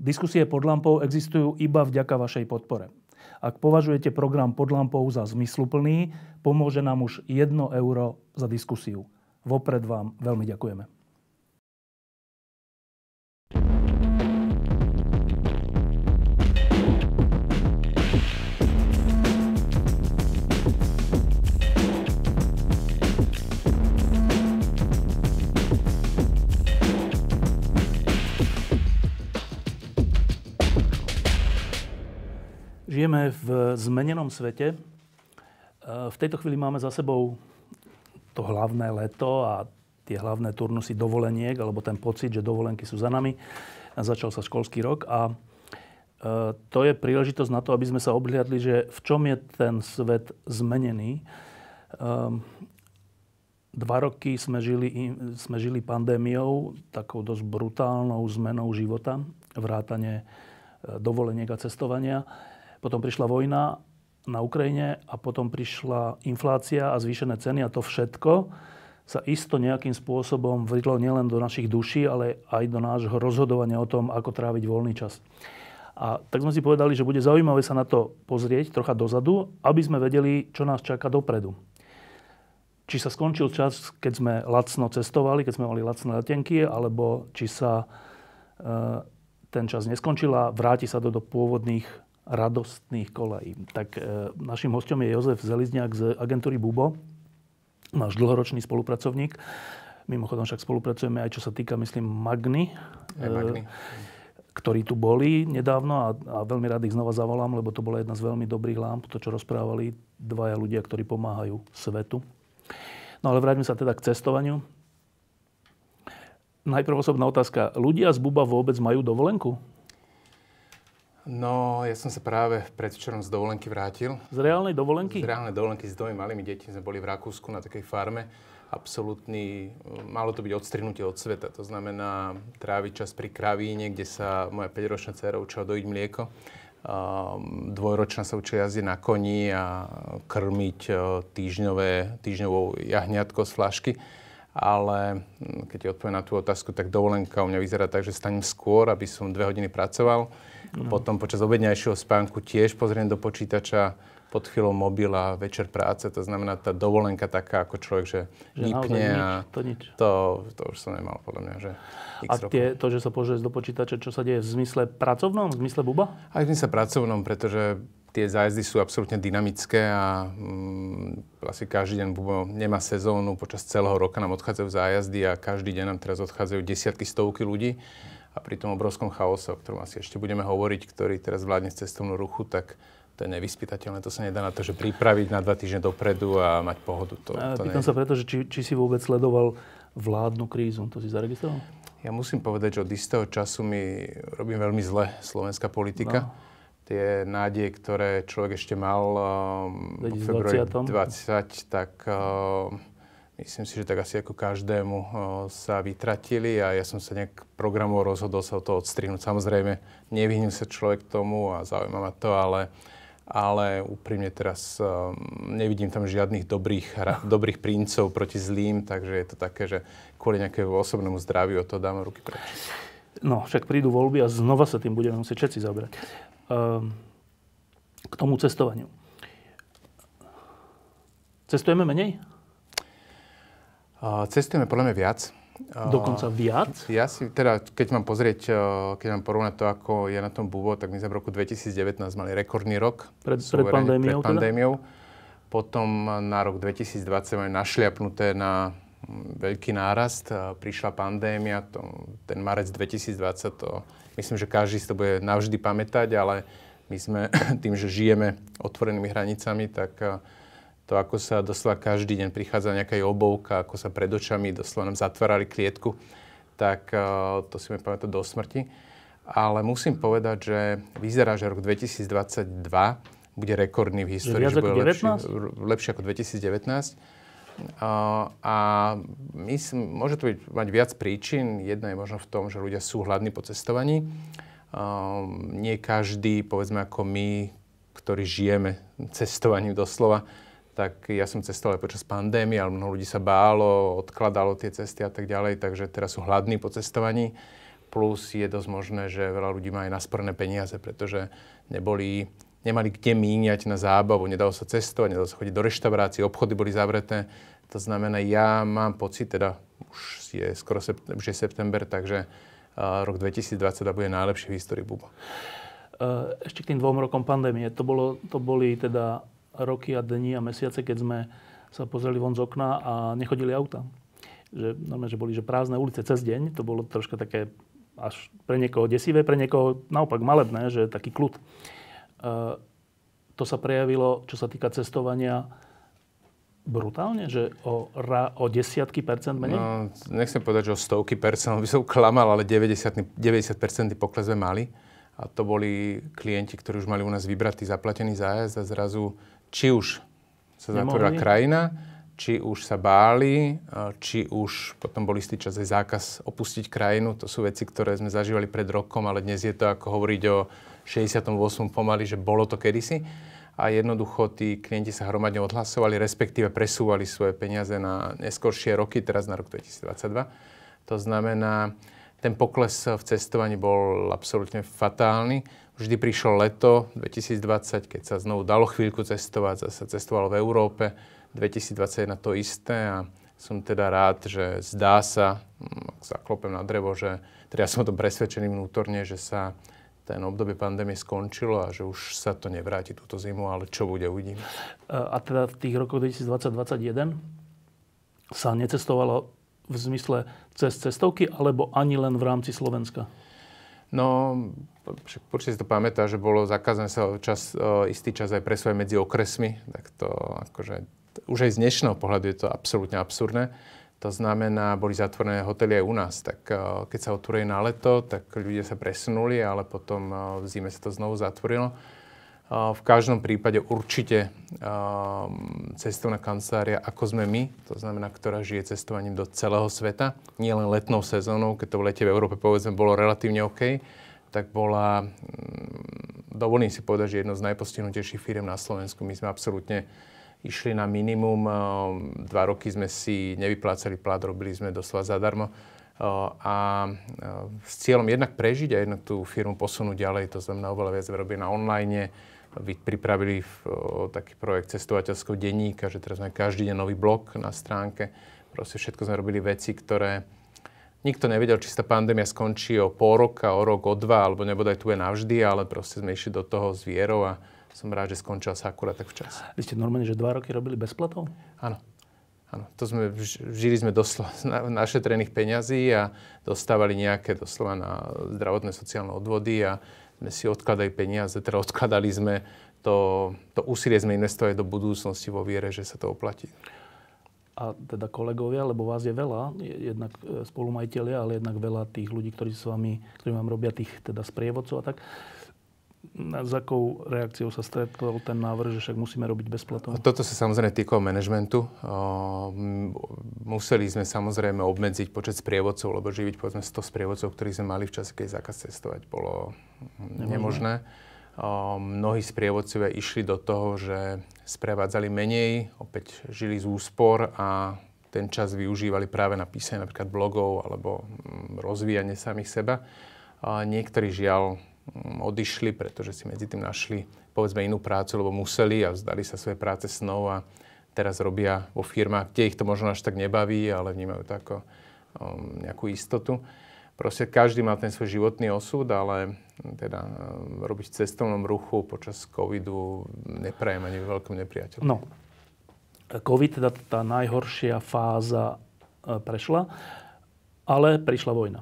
Diskusie pod lampou existujú iba vďaka vašej podpore. Ak považujete program pod lampou za zmysluplný, pomôže nám už 1 euro za diskusiu. Vopred vám veľmi ďakujeme. žijeme v zmenenom svete. E, v tejto chvíli máme za sebou to hlavné leto a tie hlavné turnusy dovoleniek, alebo ten pocit, že dovolenky sú za nami. Začal sa školský rok a e, to je príležitosť na to, aby sme sa obhliadli, že v čom je ten svet zmenený. E, dva roky sme žili, sme žili pandémiou, takou dosť brutálnou zmenou života, vrátane dovoleniek a cestovania. Potom prišla vojna na Ukrajine a potom prišla inflácia a zvýšené ceny a to všetko sa isto nejakým spôsobom vrilo nielen do našich duší, ale aj do nášho rozhodovania o tom, ako tráviť voľný čas. A tak sme si povedali, že bude zaujímavé sa na to pozrieť trocha dozadu, aby sme vedeli, čo nás čaká dopredu. Či sa skončil čas, keď sme lacno cestovali, keď sme mali lacné letenky, alebo či sa e, ten čas neskončil a vráti sa do, do pôvodných radostných kolají. Tak e, našim hostom je Jozef Zelizniak z agentúry Bubo, náš dlhoročný spolupracovník. Mimochodom však spolupracujeme aj čo sa týka, myslím, Magny. E, ktorí tu boli nedávno a, a veľmi rád ich znova zavolám, lebo to bola jedna z veľmi dobrých lámp, to, čo rozprávali dvaja ľudia, ktorí pomáhajú svetu. No ale vráťme sa teda k cestovaniu. Najprv osobná otázka. Ľudia z Buba vôbec majú dovolenku? No, ja som sa práve predvčerom z dovolenky vrátil. Z reálnej dovolenky? Z reálnej dovolenky s dvomi malými deťmi sme boli v Rakúsku na takej farme. Absolutný, malo to byť odstrihnutie od sveta. To znamená tráviť čas pri kravíne, kde sa moja 5-ročná dcera učila dojiť mlieko. Ehm, dvojročná sa učila jazdiť na koni a krmiť e, týždňové, týždňovou jahňatko z flašky ale hm, keď odpoviem na tú otázku, tak dovolenka u mňa vyzerá tak, že stanem skôr, aby som dve hodiny pracoval. No. Potom počas obedňajšieho spánku tiež pozriem do počítača, pod chvíľou mobil a večer práce. To znamená, tá dovolenka taká, ako človek, že, že vypne a nič, to, nič. To, to už som nemal, podľa mňa. Že a tie, to, že sa požiješ do počítača, čo sa deje v zmysle pracovnom, v zmysle buba? Aj v zmysle pracovnom, pretože tie zájazdy sú absolútne dynamické a mm, asi každý deň Bubo nemá sezónu, počas celého roka nám odchádzajú zájazdy a každý deň nám teraz odchádzajú desiatky, stovky ľudí a pri tom obrovskom chaose, o ktorom asi ešte budeme hovoriť, ktorý teraz vládne z cestovnú ruchu, tak to je nevyspytateľné, to sa nedá na to, že pripraviť na dva týždne dopredu a mať pohodu. To, to Pýtam ne... sa preto, že či, či si vôbec sledoval vládnu krízu, to si zaregistroval? Ja musím povedať, že od istého času mi robím veľmi zle slovenská politika. No. Tie nádeje, ktoré človek ešte mal um, v februári 20, tak um, myslím si, že tak asi ako každému eh, sa vytratili a ja som sa nejak programov rozhodol sa o to odstrihnúť. Samozrejme, nevyhnil sa človek tomu a zaujíma ma to, ale, ale úprimne teraz um, nevidím tam žiadnych dobrých, hra, dobrých princov proti zlým, takže je to také, že kvôli nejakému osobnému zdraviu o to dám ruky preč. No, však prídu voľby a znova sa tým budeme musieť všetci zaoberať. Um, k tomu cestovaniu. Cestujeme menej? Cestujeme podľa mňa viac. Dokonca viac? Ja si, teda, keď mám pozrieť, e, keď mám porovnať to, ako je na tom Búvo, tak my sme v roku 2019 mali rekordný rok. Pred, pred pandémiou. Pred teda? pandémiou. Teda? Potom na rok 2020 máme našliapnuté na mm, veľký nárast. E, prišla pandémia, to, ten marec 2020, to myslím, že každý si to bude navždy pamätať, ale my sme tým, že žijeme otvorenými hranicami, tak e, to, ako sa doslova každý deň prichádza nejaká obovka, ako sa pred očami doslova nám zatvárali klietku, tak eh, to si mi pamätať do smrti. Ale musím povedať, že vyzerá, že rok 2022 bude rekordný v histórii, že, že bude lepšie lepší ako 2019. Uh, eh, a myslím, môže to byť, mať viac príčin. Jedna je možno v tom, že ľudia sú hladní po cestovaní. Uh, nie každý, povedzme ako my, ktorí žijeme cestovaním doslova, tak ja som cestoval aj počas pandémie, ale mnoho ľudí sa bálo, odkladalo tie cesty a tak ďalej, takže teraz sú hladní po cestovaní. Plus je dosť možné, že veľa ľudí má aj nasporné peniaze, pretože neboli, nemali kde míňať na zábavu, nedalo sa cestovať, nedalo sa chodiť do reštaurácií, obchody boli zavreté. To znamená, ja mám pocit, teda už je skoro sept- už je september, takže uh, rok 2020 bude najlepší v histórii Bubo. Ehm, ešte k tým dvom rokom pandémie, to, bolo, to boli teda roky a dni a mesiace, keď sme sa pozreli von z okna a nechodili auta. Že, normálne, že boli že prázdne ulice cez deň, to bolo troška také až pre niekoho desivé, pre niekoho naopak malebné, že taký kľud. E, to sa prejavilo, čo sa týka cestovania, brutálne, že o, ra, o desiatky percent menej? No, nechcem povedať, že o stovky percent, by som klamal, ale 90, 90 pokles sme mali. A to boli klienti, ktorí už mali u nás vybratý zaplatený zájazd a zrazu či už sa zatvorila Nemohli. krajina, či už sa báli, či už potom bol istý čas aj zákaz opustiť krajinu. To sú veci, ktoré sme zažívali pred rokom, ale dnes je to ako hovoriť o 68 pomaly, že bolo to kedysi. A jednoducho tí klienti sa hromadne odhlasovali, respektíve presúvali svoje peniaze na neskoršie roky, teraz na rok 2022. To znamená, ten pokles v cestovaní bol absolútne fatálny. Vždy prišlo leto 2020, keď sa znovu dalo chvíľku cestovať, zase cestovalo v Európe, 2021 to isté a som teda rád, že zdá sa, mm, ak klopem na drevo, že teda ja som o tom presvedčený vnútorne, že sa ten obdobie pandémie skončilo a že už sa to nevráti túto zimu, ale čo bude, uvidíme. E, a teda v tých rokoch 2020-2021 sa necestovalo v zmysle cez cestovky alebo ani len v rámci Slovenska? No, určite si to pamätá, že bolo zakázané sa čas, e, istý čas aj presúvať medzi okresmi, tak to akože, už aj z dnešného pohľadu je to absolútne absurdné. To znamená, boli zatvorené hotely aj u nás. Tak e, keď sa otvorili na leto, tak ľudia sa presunuli, ale potom e, v zime sa to znovu zatvorilo. V každom prípade určite cestovná kancelária, ako sme my, to znamená, ktorá žije cestovaním do celého sveta, nie len letnou sezónou, keď to v lete v Európe povedzme bolo relatívne OK, tak bola, mm, dovolím si povedať, že jedno z najpostihnutejších firm na Slovensku. My sme absolútne išli na minimum. Eh, dva roky sme si nevyplácali plat, robili sme doslova zadarmo. Eh, a eh, s cieľom jednak prežiť a jednak tú firmu posunúť ďalej, to znamená oveľa viac robiť na online, pripravili taký projekt cestovateľského denníka, že teraz sme každý deň nový blok na stránke. Proste všetko sme robili veci, ktoré Nikto nevedel, či sa pandémia skončí o pol roka, o rok, o dva, alebo nebodaj tu je navždy, ale proste sme išli do toho s vierou a som rád, že skončila sa akurát tak včas. Vy ste normálne, že dva roky robili bez platov? Áno. Áno, to sme, žili sme doslova z na, našetrených peňazí a dostávali nejaké doslova na zdravotné sociálne odvody a sme si odkladali peniaze, teda odkladali sme to, to úsilie sme investovali do budúcnosti vo viere, že sa to oplatí a teda kolegovia, lebo vás je veľa, jednak e, spolumajiteľia, ale jednak veľa tých ľudí, ktorí s vami, ktorí vám robia tých teda sprievodcov a tak. S akou reakciou sa stretol ten návrh, že však musíme robiť bezplatové? Toto sa samozrejme týkalo manažmentu. Museli sme samozrejme obmedziť počet sprievodcov, lebo živiť povedzme 100 sprievodcov, ktorých sme mali v čase, keď zákaz cestovať, bolo nemožné. nemožné. Ehm, mnohí sprievodcovia išli do toho, že sprevádzali menej, opäť žili z úspor a ten čas využívali práve na písanie napríklad blogov alebo mm, rozvíjanie samých seba. A niektorí žiaľ mm, odišli, pretože si medzi tým našli povedzme inú prácu, lebo museli a vzdali sa svoje práce snov a teraz robia vo firmách, kde ich to možno až tak nebaví, ale vnímajú to ako ehm, nejakú istotu. Proste každý má ten svoj životný osud, ale teda eh, robiť v cestovnom ruchu počas covidu neprajem ani veľkom nepriateľom. No, covid, teda tá najhoršia fáza eh, prešla, ale prišla vojna.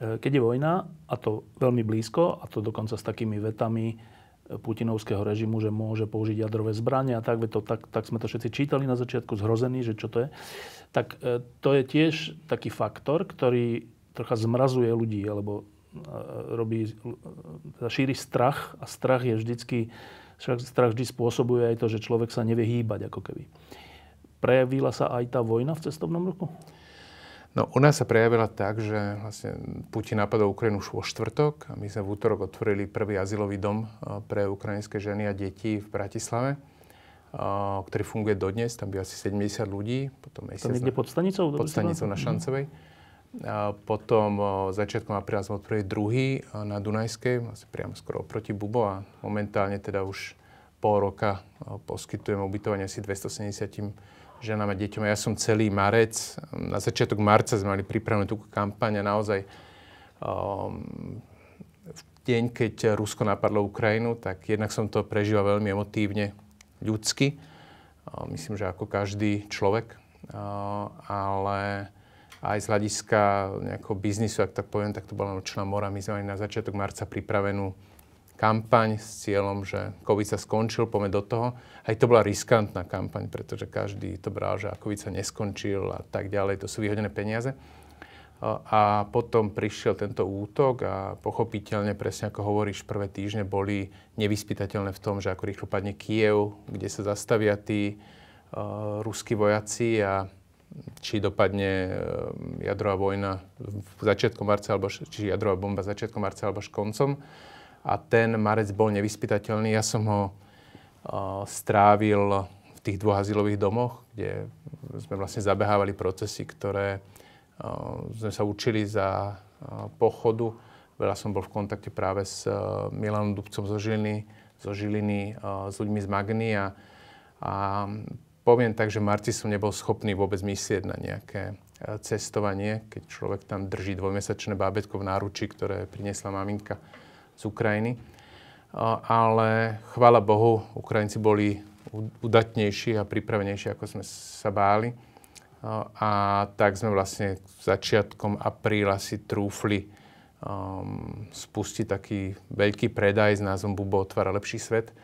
Eh, keď je vojna, a to veľmi blízko, a to dokonca s takými vetami putinovského režimu, že môže použiť jadrové zbranie a tak, to, tak, tak sme to všetci čítali na začiatku, zhrození, že čo to je, tak to je tiež taký faktor, ktorý trocha zmrazuje ľudí, alebo E, robí, e, teda šíri strach a strach je vždycky, strach vždy spôsobuje aj to, že človek sa nevie hýbať ako keby. Prejavila sa aj tá vojna v cestovnom ruchu? No, u nás sa prejavila tak, že vlastne Putin napadol Ukrajinu už vo štvrtok a my sme v útorok otvorili prvý azylový dom e, pre ukrajinské ženy a deti v Bratislave, ktorý funguje dodnes, tam by asi 70 ľudí, potom mesiac... To niekde pod stanicou? Pod stanicou na Šancovej. Mm. Potom začiatkom apríla sme otvorili druhý na Dunajskej, asi priamo skoro oproti Bubo a momentálne teda už pol roka poskytujeme ubytovanie asi 270 ženám a deťom. Ja som celý marec, na začiatok marca sme mali pripravenú tú kampaň a naozaj um, v deň, keď Rusko napadlo Ukrajinu, tak jednak som to prežíval veľmi emotívne, ľudsky. Um, myslím, že ako každý človek. Um, ale aj z hľadiska nejakého biznisu, ak tak poviem, tak to bola nočná mora. My sme mali na začiatok marca pripravenú kampaň s cieľom, že COVID sa skončil, poďme do toho. Aj to bola riskantná kampaň, pretože každý to bral, že COVID sa neskončil a tak ďalej, to sú vyhodené peniaze. A potom prišiel tento útok a pochopiteľne, presne ako hovoríš, prvé týždne boli nevyspytateľné v tom, že ako rýchlo padne Kiev, kde sa zastavia tí uh, ruskí vojaci a či dopadne ehm, jadrová vojna v začiatku marca, alebo, či jadrová bomba začiatkom marca alebo až koncom. A ten marec bol nevyspytateľný. Ja som ho strávil v tých dvoch azylových domoch, kde sme vlastne zabehávali procesy, ktoré sme sa učili za pochodu. Veľa som bol v kontakte práve s Milanom Dubcom zo Žiliny, zo Žiliny s ľuďmi z Magny a, a poviem tak, že marci som nebol schopný vôbec myslieť na nejaké e, cestovanie, keď človek tam drží dvojmesačné bábetko v náruči, ktoré priniesla maminka z Ukrajiny. Ale chvála Bohu, Ukrajinci boli udatnejší a pripravenejší, ako sme sa báli. E, a tak sme vlastne začiatkom apríla si trúfli um, spustiť taký veľký predaj s názvom Bubo otvára lepší svet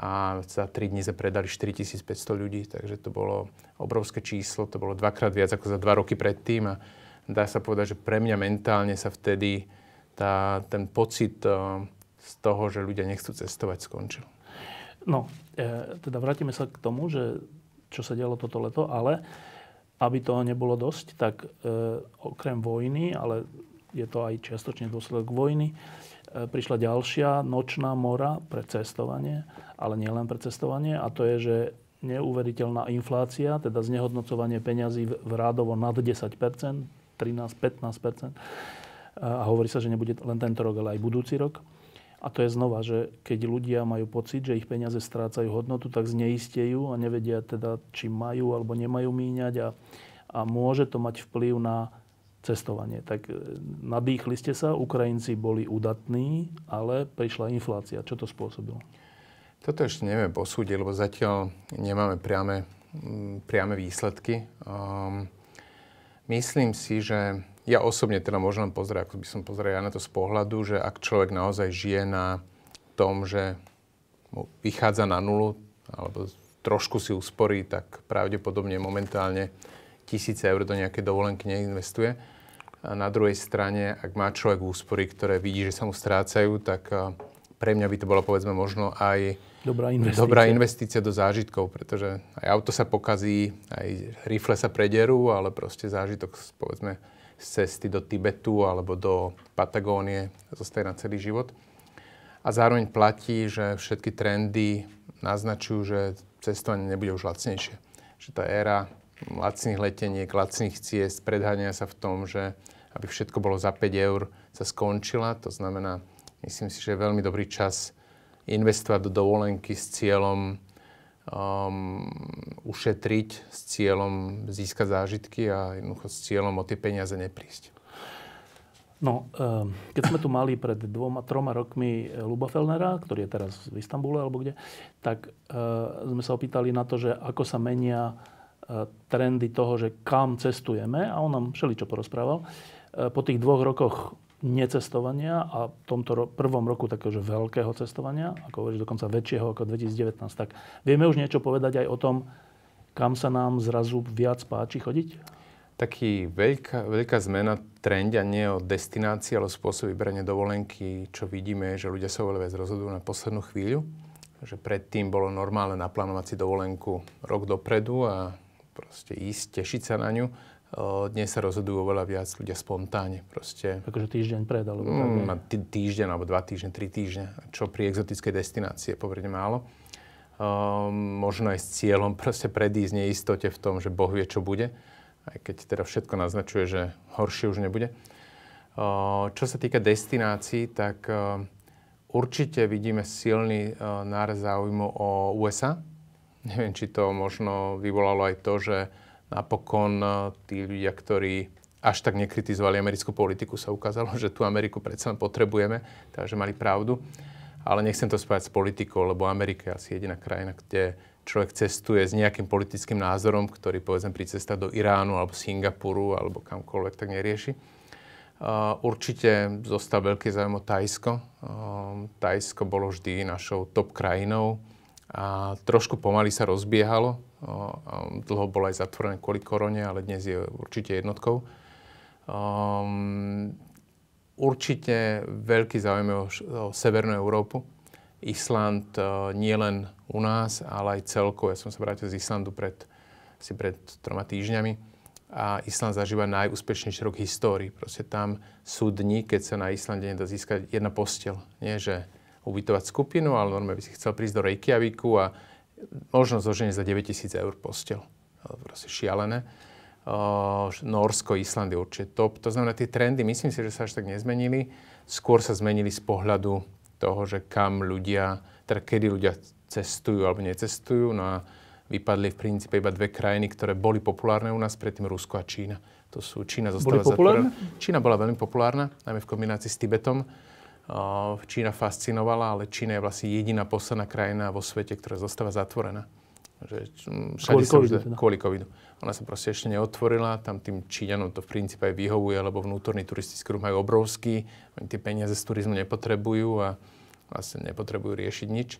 a za 3 dní sa predali 4500 ľudí, takže to bolo obrovské číslo, to bolo dvakrát viac ako za dva roky predtým a dá sa povedať, že pre mňa mentálne sa vtedy tá, ten pocit e, z toho, že ľudia nechcú cestovať, skončil. No, e, teda vrátime sa k tomu, že čo sa dialo toto leto, ale aby to nebolo dosť, tak e, okrem vojny, ale je to aj čiastočne dôsledok vojny, e, E, prišla ďalšia nočná mora pre cestovanie, ale nielen pre cestovanie, a to je, že neuveriteľná inflácia, teda znehodnocovanie peňazí v rádovo nad 10 13-15 e, a hovorí sa, že nebude len tento rok, ale aj budúci rok. A to je znova, že keď ľudia majú pocit, že ich peniaze strácajú hodnotu, tak zneistejú a nevedia teda, či majú alebo nemajú míňať a, a môže to mať vplyv na cestovanie. Tak e, nadýchli ste sa, Ukrajinci boli udatní, ale prišla inflácia. Čo to spôsobilo? Toto ešte neviem posúdiť, lebo zatiaľ nemáme priame, priame výsledky. Um, myslím si, že ja osobne teda môžem len pozrieť, ako by som pozrel ja na to z pohľadu, že ak človek naozaj žije na tom, že mu vychádza na nulu, alebo trošku si usporí, tak pravdepodobne momentálne tisíce eur do nejakej dovolenky neinvestuje. A na druhej strane, ak má človek úspory, ktoré vidí, že sa mu strácajú, tak e, pre mňa by to bola povedzme možno aj dobrá investícia, dobrá investícia do zážitkov, pretože aj auto sa pokazí, aj rifle sa prederú, ale proste zážitok povedzme z cesty do Tibetu alebo do Patagónie zostaje na celý život. A zároveň platí, že všetky trendy naznačujú, že cestovanie nebude už lacnejšie. Že tá éra lacných leteniek, lacných ciest, predháňa sa v tom, že aby všetko bolo za 5 eur, sa skončila. To znamená, myslím si, že je veľmi dobrý čas investovať do dovolenky s cieľom um, ušetriť, s cieľom získať zážitky a jednoducho s cieľom o tie peniaze neprísť. No, ehm, keď sme tu mali pred dvoma, troma rokmi Luba Fellnera, ktorý je teraz v Istambule alebo kde, tak ehm, sme sa opýtali na to, že ako sa menia E, trendy toho, že kam cestujeme a on nám všeličo porozprával. E, po tých dvoch rokoch necestovania a v tomto ro- prvom roku takého veľkého cestovania, ako hovoríš dokonca väčšieho ako 2019, tak vieme už niečo povedať aj o tom, kam sa nám zrazu viac páči chodiť? Taký veľká, veľká zmena trend a nie o destinácii, ale o spôsob vybrania dovolenky, čo vidíme, je, že ľudia sa oveľa viac rozhodujú na poslednú chvíľu. Že predtým bolo normálne naplánovať si dovolenku rok dopredu a proste ísť, tešiť sa na ňu. E, dnes sa rozhodujú oveľa viac ľudia spontánne proste. Akože týždeň pred, alebo mm, tak? Mm, tý, týždeň, alebo dva týždne, tri týždne, čo pri exotickej destinácii je poverne málo. Um, možno aj s cieľom proste predísť neistote v tom, že Boh vie, čo bude. Aj keď teda všetko naznačuje, že horšie už nebude. Uh, čo sa týka destinácií, tak uh, určite vidíme silný uh, náraz záujmu o USA Neviem, či to možno vyvolalo aj to, že napokon eh, tí ľudia, ktorí až tak nekritizovali americkú politiku, sa ukázalo, že tú Ameriku predsa potrebujeme, takže mali pravdu. Ale nechcem to spájať s politikou, lebo Amerika je asi jediná krajina, kde človek cestuje s nejakým politickým názorom, ktorý povedzme pri cesta do Iránu alebo Singapuru alebo kamkoľvek tak nerieši. Uh, určite zostal veľký zájem o Tajsko. Uh, Tajsko bolo vždy našou top krajinou a trošku pomaly sa rozbiehalo. Dlho bolo aj zatvorené kvôli korone, ale dnes je určite jednotkou. Um, určite veľký záujem o, o Severnú Európu. Island uh, nie len u nás, ale aj celko. Ja som sa vrátil z Islandu pred, asi pred troma týždňami a Island zažíva najúspešnejší rok histórii. Proste tam sú dni, keď sa na Islande nedá získať jedna postel. Nie, že ubytovať skupinu, ale normálne by si chcel prísť do Reykjaviku a možno zoženie za 9000 eur postel. To je proste šialené. Norsko, Island je určite top. To znamená, tie trendy, myslím si, že sa až tak nezmenili. Skôr sa zmenili z pohľadu toho, že kam ľudia, teda kedy ľudia cestujú alebo necestujú. No a vypadli v princípe iba dve krajiny, ktoré boli populárne u nás, predtým Rusko a Čína. To sú, Čína zostala Čína bola veľmi populárna, najmä v kombinácii s Tibetom. Čína fascinovala, ale Čína je vlastne jediná posledná krajina vo svete, ktorá zostáva zatvorená. Že kvôli, sa covidu, teda. kvôli covidu. Ona sa proste ešte neotvorila, tam tým Číňanom to v princípe aj vyhovuje, lebo vnútorný turistický ruch majú obrovský, oni tie peniaze z turizmu nepotrebujú a vlastne nepotrebujú riešiť nič.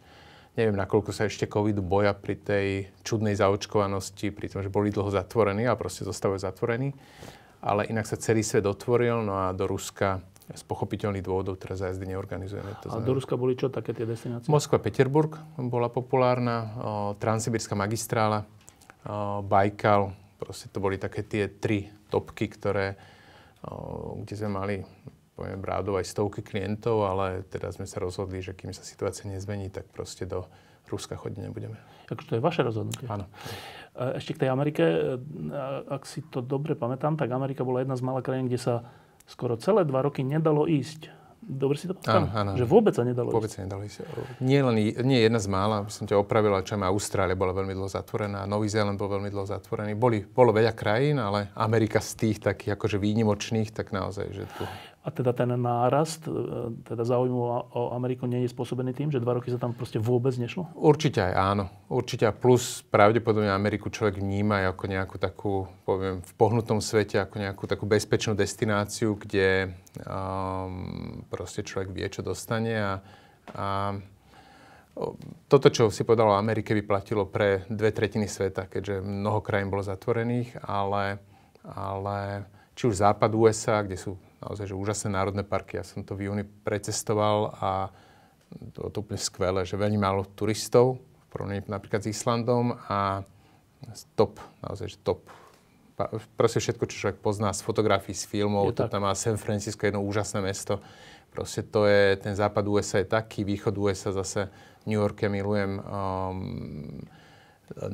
Neviem, nakoľko sa ešte covidu boja pri tej čudnej zaočkovanosti, pri tom, že boli dlho zatvorení a proste zostávajú zatvorení. Ale inak sa celý svet otvoril, no a do Ruska z pochopiteľných dôvodov teraz zájazdy neorganizujeme. To a znamená... do Ruska boli čo také tie destinácie? Moskva, Peterburg bola populárna, Transsibirská magistrála, Bajkal, proste to boli také tie tri topky, ktoré, kde sme mali poviem, rádov aj stovky klientov, ale teraz sme sa rozhodli, že kým sa situácia nezmení, tak proste do Ruska chodiť nebudeme. Takže to je vaše rozhodnutie. Áno. E, ešte k tej Amerike, e, ak si to dobre pamätám, tak Amerika bola jedna z malých krajín, kde sa skoro celé dva roky nedalo ísť. Dobre si to povedal? Áno, áno. Že vôbec sa nedalo vôbec ísť. sa nedalo ísť. Nie, len, nie jedna z mála, by som ťa opravila, čo má Austrália bola veľmi dlho zatvorená, Nový Zéland bol veľmi dlho zatvorený. Boli, bolo veľa krajín, ale Amerika z tých takých akože výnimočných, tak naozaj, že tu... A teda ten nárast, e, teda záujmu o Ameriku nie je spôsobený tým, že dva roky sa tam proste vôbec nešlo? Určite aj áno. Určite a plus pravdepodobne Ameriku človek vníma ako nejakú takú, poviem, v pohnutom svete, ako nejakú takú bezpečnú destináciu, kde um, proste človek vie, čo dostane a, a toto, čo si povedal o Amerike, by platilo pre dve tretiny sveta, keďže mnoho krajín bolo zatvorených, ale, ale či už západ USA, kde sú naozaj že úžasné národné parky. Ja som to v júni precestoval a to, to úplne skvelé, že veľmi málo turistov, v porovnaní napríklad s Islandom a top, naozaj že top. Proste všetko, čo človek pozná z fotografií, z filmov, to tam má San Francisco, jedno úžasné mesto. Proste to je, ten západ USA je taký, východ USA zase, New York ja milujem. Um,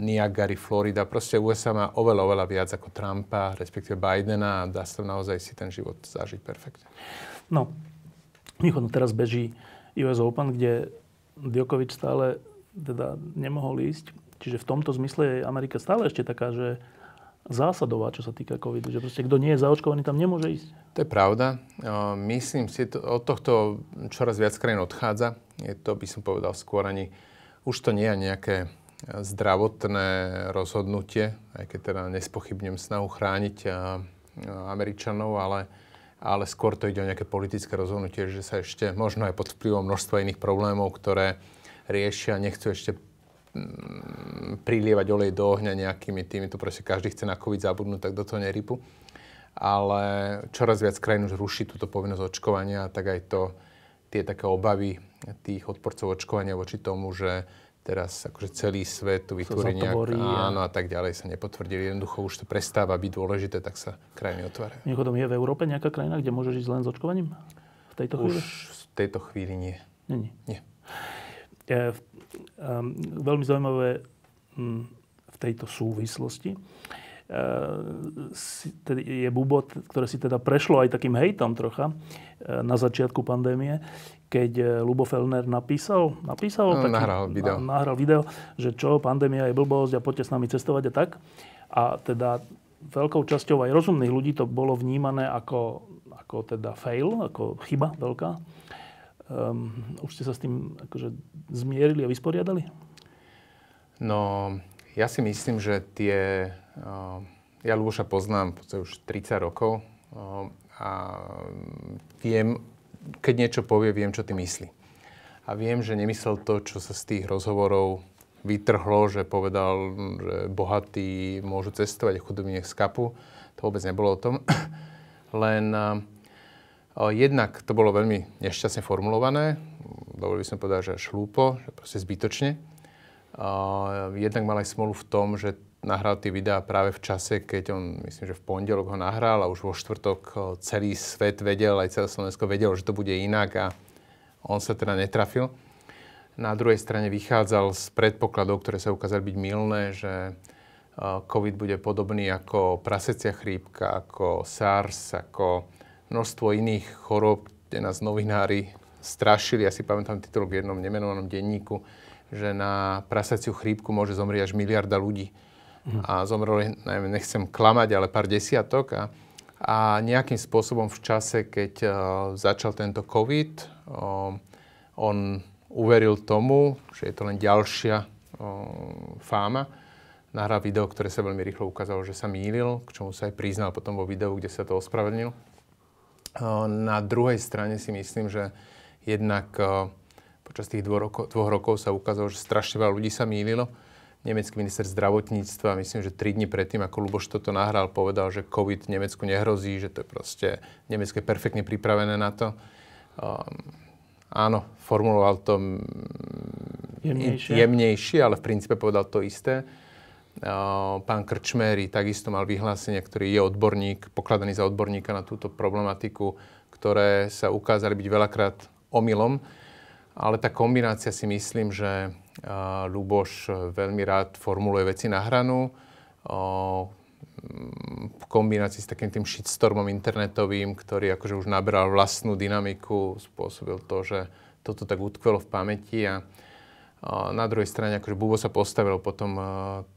Niagara, Florida. Proste USA má oveľa, oveľa viac ako Trumpa, respektíve Bidena a dá sa naozaj si ten život zažiť perfektne. No, východno teraz beží US Open, kde Djokovic stále teda nemohol ísť. Čiže v tomto zmysle je Amerika stále ešte taká, že zásadová, čo sa týka covidu. Že proste kto nie je zaočkovaný, tam nemôže ísť. To je pravda. Myslím si, to, od tohto čoraz viac krajín odchádza. Je to, by som povedal, skôr ani... Už to nie je nejaké zdravotné rozhodnutie, aj keď teda nespochybnem snahu chrániť Američanov, ale, ale skôr to ide o nejaké politické rozhodnutie, že sa ešte možno aj pod vplyvom množstva iných problémov, ktoré riešia, nechcú ešte mm, prilievať olej do ohňa nejakými tými, to proste každý chce na COVID zabudnúť, tak do toho nerypu. Ale čoraz viac krajín už ruší túto povinnosť očkovania, tak aj to, tie také obavy tých odporcov očkovania voči tomu, že teraz akože celý svet tu vytvorí nejaké áno a tak ďalej sa nepotvrdili. Jednoducho už to prestáva byť dôležité, tak sa krajiny otvárajú. Mimochodom, je v Európe nejaká krajina, kde môže žiť len s očkovaním? V tejto chvíli? Už v tejto chvíli nie. Nie. Nie. E, um, veľmi zaujímavé m, um, v tejto súvislosti uh, je bubot, ktoré si teda prešlo aj takým hejtom trocha uh, na začiatku pandémie, keď Lubo e, Fellner napísal, napísal no, taký, nahral, video. nahral video, že čo, pandémia je blbosť a poďte s nami cestovať a tak. A teda veľkou časťou aj rozumných ľudí to bolo vnímané ako, ako teda fail, ako chyba veľká. Um, už ste sa s tým akože zmierili a vysporiadali? No, ja si myslím, že tie... Uh, ja Luboša poznám už 30 rokov uh, a viem, keď niečo povie, viem, čo ty myslí. A viem, že nemyslel to, čo sa z tých rozhovorov vytrhlo, že povedal, že bohatí môžu cestovať a chudobní nech skapu. To vôbec nebolo o tom. Len jednak to bolo veľmi nešťastne formulované, dovolil by som povedať, že šlúpo, že proste zbytočne. Jednak mal aj smolu v tom, že nahral tie videá práve v čase, keď on, myslím, že v pondelok ho nahral a už vo štvrtok eh, celý svet vedel, aj celé Slovensko vedelo, že to bude inak a on sa teda netrafil. Na druhej strane vychádzal z predpokladov, ktoré sa ukázali byť milné, že eh, COVID bude podobný ako prasecia chrípka, ako SARS, ako množstvo iných chorób, kde nás novinári strašili. Ja si pamätám titulok v jednom nemenovanom denníku, že na prasaciu chrípku môže zomrieť až miliarda ľudí. Mhm. a zomrelo, neviem, nechcem klamať, ale pár desiatok a, a nejakým spôsobom v čase, keď uh, začal tento COVID, uh, on uveril tomu, že je to len ďalšia uh, fáma, Nahral video, ktoré sa veľmi rýchlo ukázalo, že sa mýlil, k čomu sa aj priznal potom vo videu, kde sa to ospravedlnil. Uh, na druhej strane si myslím, že jednak uh, počas tých dvoch rokov, dvoch rokov sa ukázalo, že strašne veľa ľudí sa mýlilo, nemecký minister zdravotníctva, myslím, že tri dní predtým, ako Luboš toto nahral, povedal, že COVID Nemecku nehrozí, že to je proste, Nemecko je perfektne pripravené na to. Um, áno, formuloval to mm, jemnejšie. jemnejšie, ale v princípe povedal to isté. Uh, pán Krčmery takisto mal vyhlásenie, ktorý je odborník, pokladaný za odborníka na túto problematiku, ktoré sa ukázali byť veľakrát omylom. Ale tá kombinácia si myslím, že Luboš eh, eh, veľmi rád formuluje veci na hranu. Mm, v kombinácii s takým tým shitstormom internetovým, ktorý akože už naberal vlastnú dynamiku, spôsobil to, že toto tak utkvelo v pamäti a na druhej strane, akože Bubo sa postavil potom eh,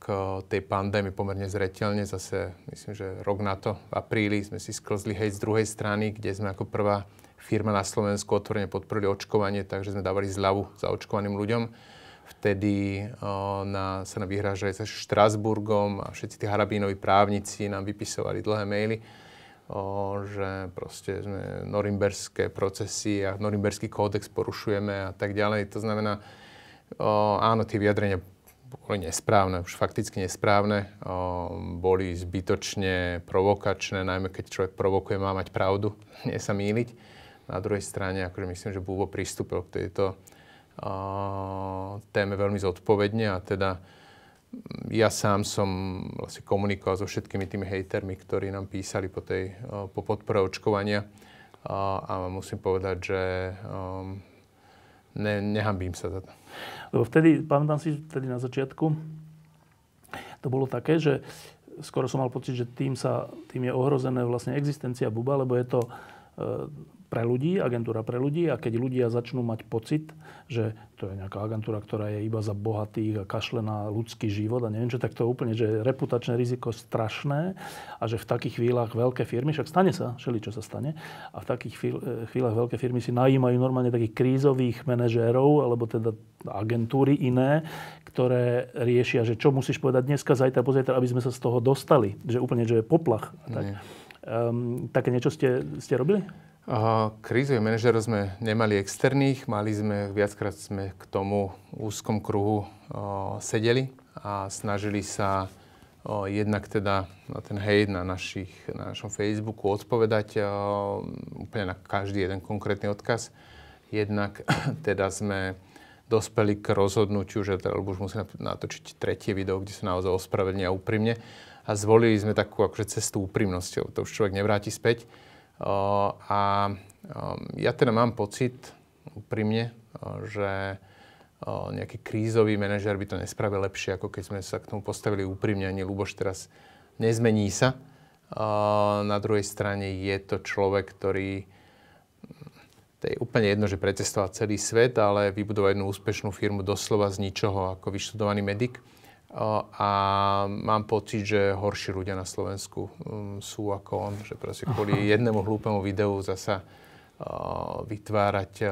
k tej pandémii pomerne zretelne, zase myslím, že rok na to v apríli sme si sklzli hej z druhej strany, kde sme ako prvá firma na Slovensku otvorene podporili očkovanie, takže sme dávali zľavu za očkovaným ľuďom. Vtedy o, eh, na, sa nám vyhrážali sa Štrasburgom a všetci tí harabínovi právnici nám vypisovali dlhé maily, o, eh, že proste sme norimberské procesy a norimberský kódex porušujeme a tak ďalej. To znamená, o, eh, áno, tie vyjadrenia boli nesprávne, už fakticky nesprávne, o, boli zbytočne provokačné, najmä keď človek provokuje, má mať pravdu, nie sa míliť. Na druhej strane, akože myslím, že Búbo pristúpil k tejto uh, téme veľmi zodpovedne a teda mm, ja sám som vlastne komunikoval so všetkými tými hejtermi, ktorí nám písali po, tej, uh, po podpore očkovania uh, a musím povedať, že um, ne, nehambím sa za to. Lebo vtedy, pamätám si, vtedy na začiatku to bolo také, že skoro som mal pocit, že tým, sa, tým je ohrozené vlastne existencia Buba, lebo je to pre ľudí, agentúra pre ľudí a keď ľudia začnú mať pocit, že to je nejaká agentúra, ktorá je iba za bohatých a kašle na ľudský život a neviem čo, tak to je úplne, že reputačné riziko strašné a že v takých chvíľach veľké firmy, však stane sa, všeli čo sa stane, a v takých e, chvíľach veľké firmy si najímajú normálne takých krízových manažérov alebo teda agentúry iné, ktoré riešia, že čo musíš povedať dneska, zajtra, pozajtra, aby sme sa z toho dostali. Že úplne, že je poplach. Tak. Um, také niečo ste, ste robili? Krízových manažerov sme nemali externých, mali sme, viackrát sme k tomu úzkom kruhu sedeli a snažili sa jednak teda na ten hejt na, našich, na našom Facebooku odpovedať úplne na každý jeden konkrétny odkaz. Jednak teda sme dospeli k rozhodnutiu, že teda, už musí natočiť tretie video, kde sa naozaj ospravedlnia úprimne. A zvolili sme takú akože cestu úprimnosťou. To už človek nevráti späť a ja teda mám pocit, úprimne, že nejaký krízový manažer by to nespravil lepšie, ako keď sme sa k tomu postavili úprimne. Ani Luboš teraz nezmení sa. Na druhej strane je to človek, ktorý to je úplne jedno, že precestoval celý svet, ale vybudovať jednu úspešnú firmu doslova z ničoho ako vyštudovaný medic a mám pocit, že horší ľudia na Slovensku um, sú ako on, že proste kvôli jednému hlúpemu videu zasa vytvárať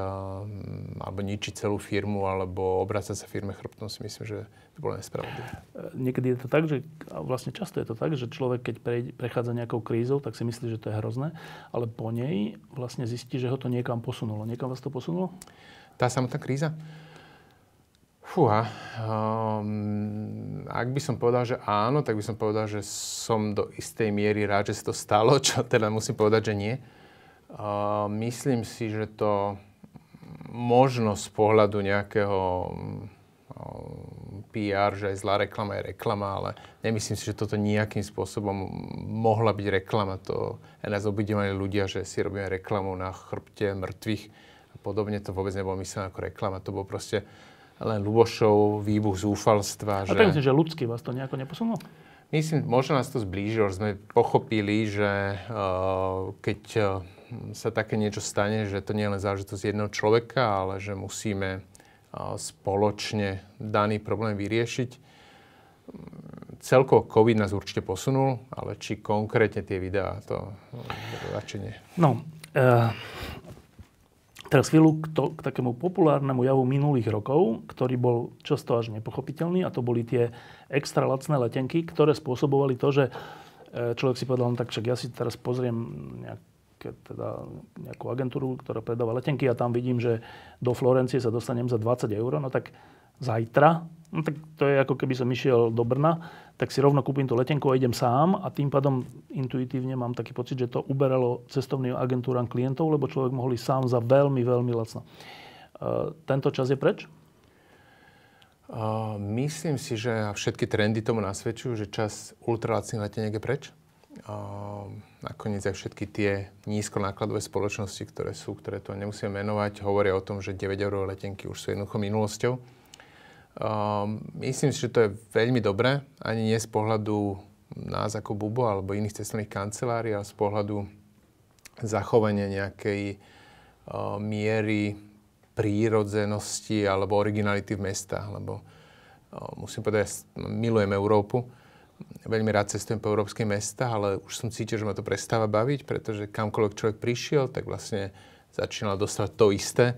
alebo ničiť celú firmu alebo obrácať sa firme chrbtom si myslím, že to bolo nespravodlivé. E, niekedy je to tak, že vlastne často je to tak, že človek keď prechádza nejakou krízou, tak si myslí, že to je hrozné, ale po nej vlastne zistí, že ho to niekam posunulo. Niekam vás to posunulo? Tá samotná kríza? Fúha, um, ak by som povedal, že áno, tak by som povedal, že som do istej miery rád, že sa to stalo, čo teda musím povedať, že nie. Uh, myslím si, že to možno z pohľadu nejakého ehm, PR, že aj zlá reklama je reklama, ale nemyslím si, že toto nejakým spôsobom mohla byť reklama. To aj nás obidevali ľudia, že si robíme reklamu na chrbte mŕtvych a podobne. To vôbec nebolo myslené ako reklama. To bolo proste len Lubošov výbuch zúfalstva. A že... myslím, že ľudský vás to nejako neposunulo? Myslím, možno nás to zblížilo, že sme pochopili, že uh, keď uh, sa také niečo stane, že to nie je len záležitosť jedného človeka, ale že musíme uh, spoločne daný problém vyriešiť. Celkovo COVID nás určite posunul, ale či konkrétne tie videá, to radšej nie. No, uh, Teraz chvíľu k, to, k takému populárnemu javu minulých rokov, ktorý bol často až nepochopiteľný a to boli tie extra lacné letenky, ktoré spôsobovali to, že e, človek si povedal, no tak však ja si teraz pozriem nejaké, teda, nejakú agentúru, ktorá predáva letenky a tam vidím, že do Florencie sa dostanem za 20 eur, no tak zajtra, no tak to je ako keby som išiel do Brna, tak si rovno kúpim tú letenku a idem sám a tým pádom intuitívne mám taký pocit, že to uberalo cestovným agentúram klientov, lebo človek mohol ísť sám za veľmi, veľmi lacno. E, tento čas je preč? Uh, myslím si, že všetky trendy tomu nasvedčujú, že čas ultralacných leteniek je preč. Uh, nakoniec aj všetky tie nízkonákladové spoločnosti, ktoré sú, ktoré to nemusíme menovať, hovoria o tom, že 9 eurové letenky už sú jednoducho minulosťou. Um, myslím si, že to je veľmi dobré, ani nie z pohľadu nás ako Bubo alebo iných cestovných kancelárií, ale z pohľadu zachovania nejakej uh, miery prírodzenosti alebo originality v mestách, lebo uh, musím povedať, ja milujem Európu, veľmi rád cestujem po európskych mestách, ale už som cítil, že ma to prestáva baviť, pretože kamkoľvek človek prišiel, tak vlastne začínal dostať to isté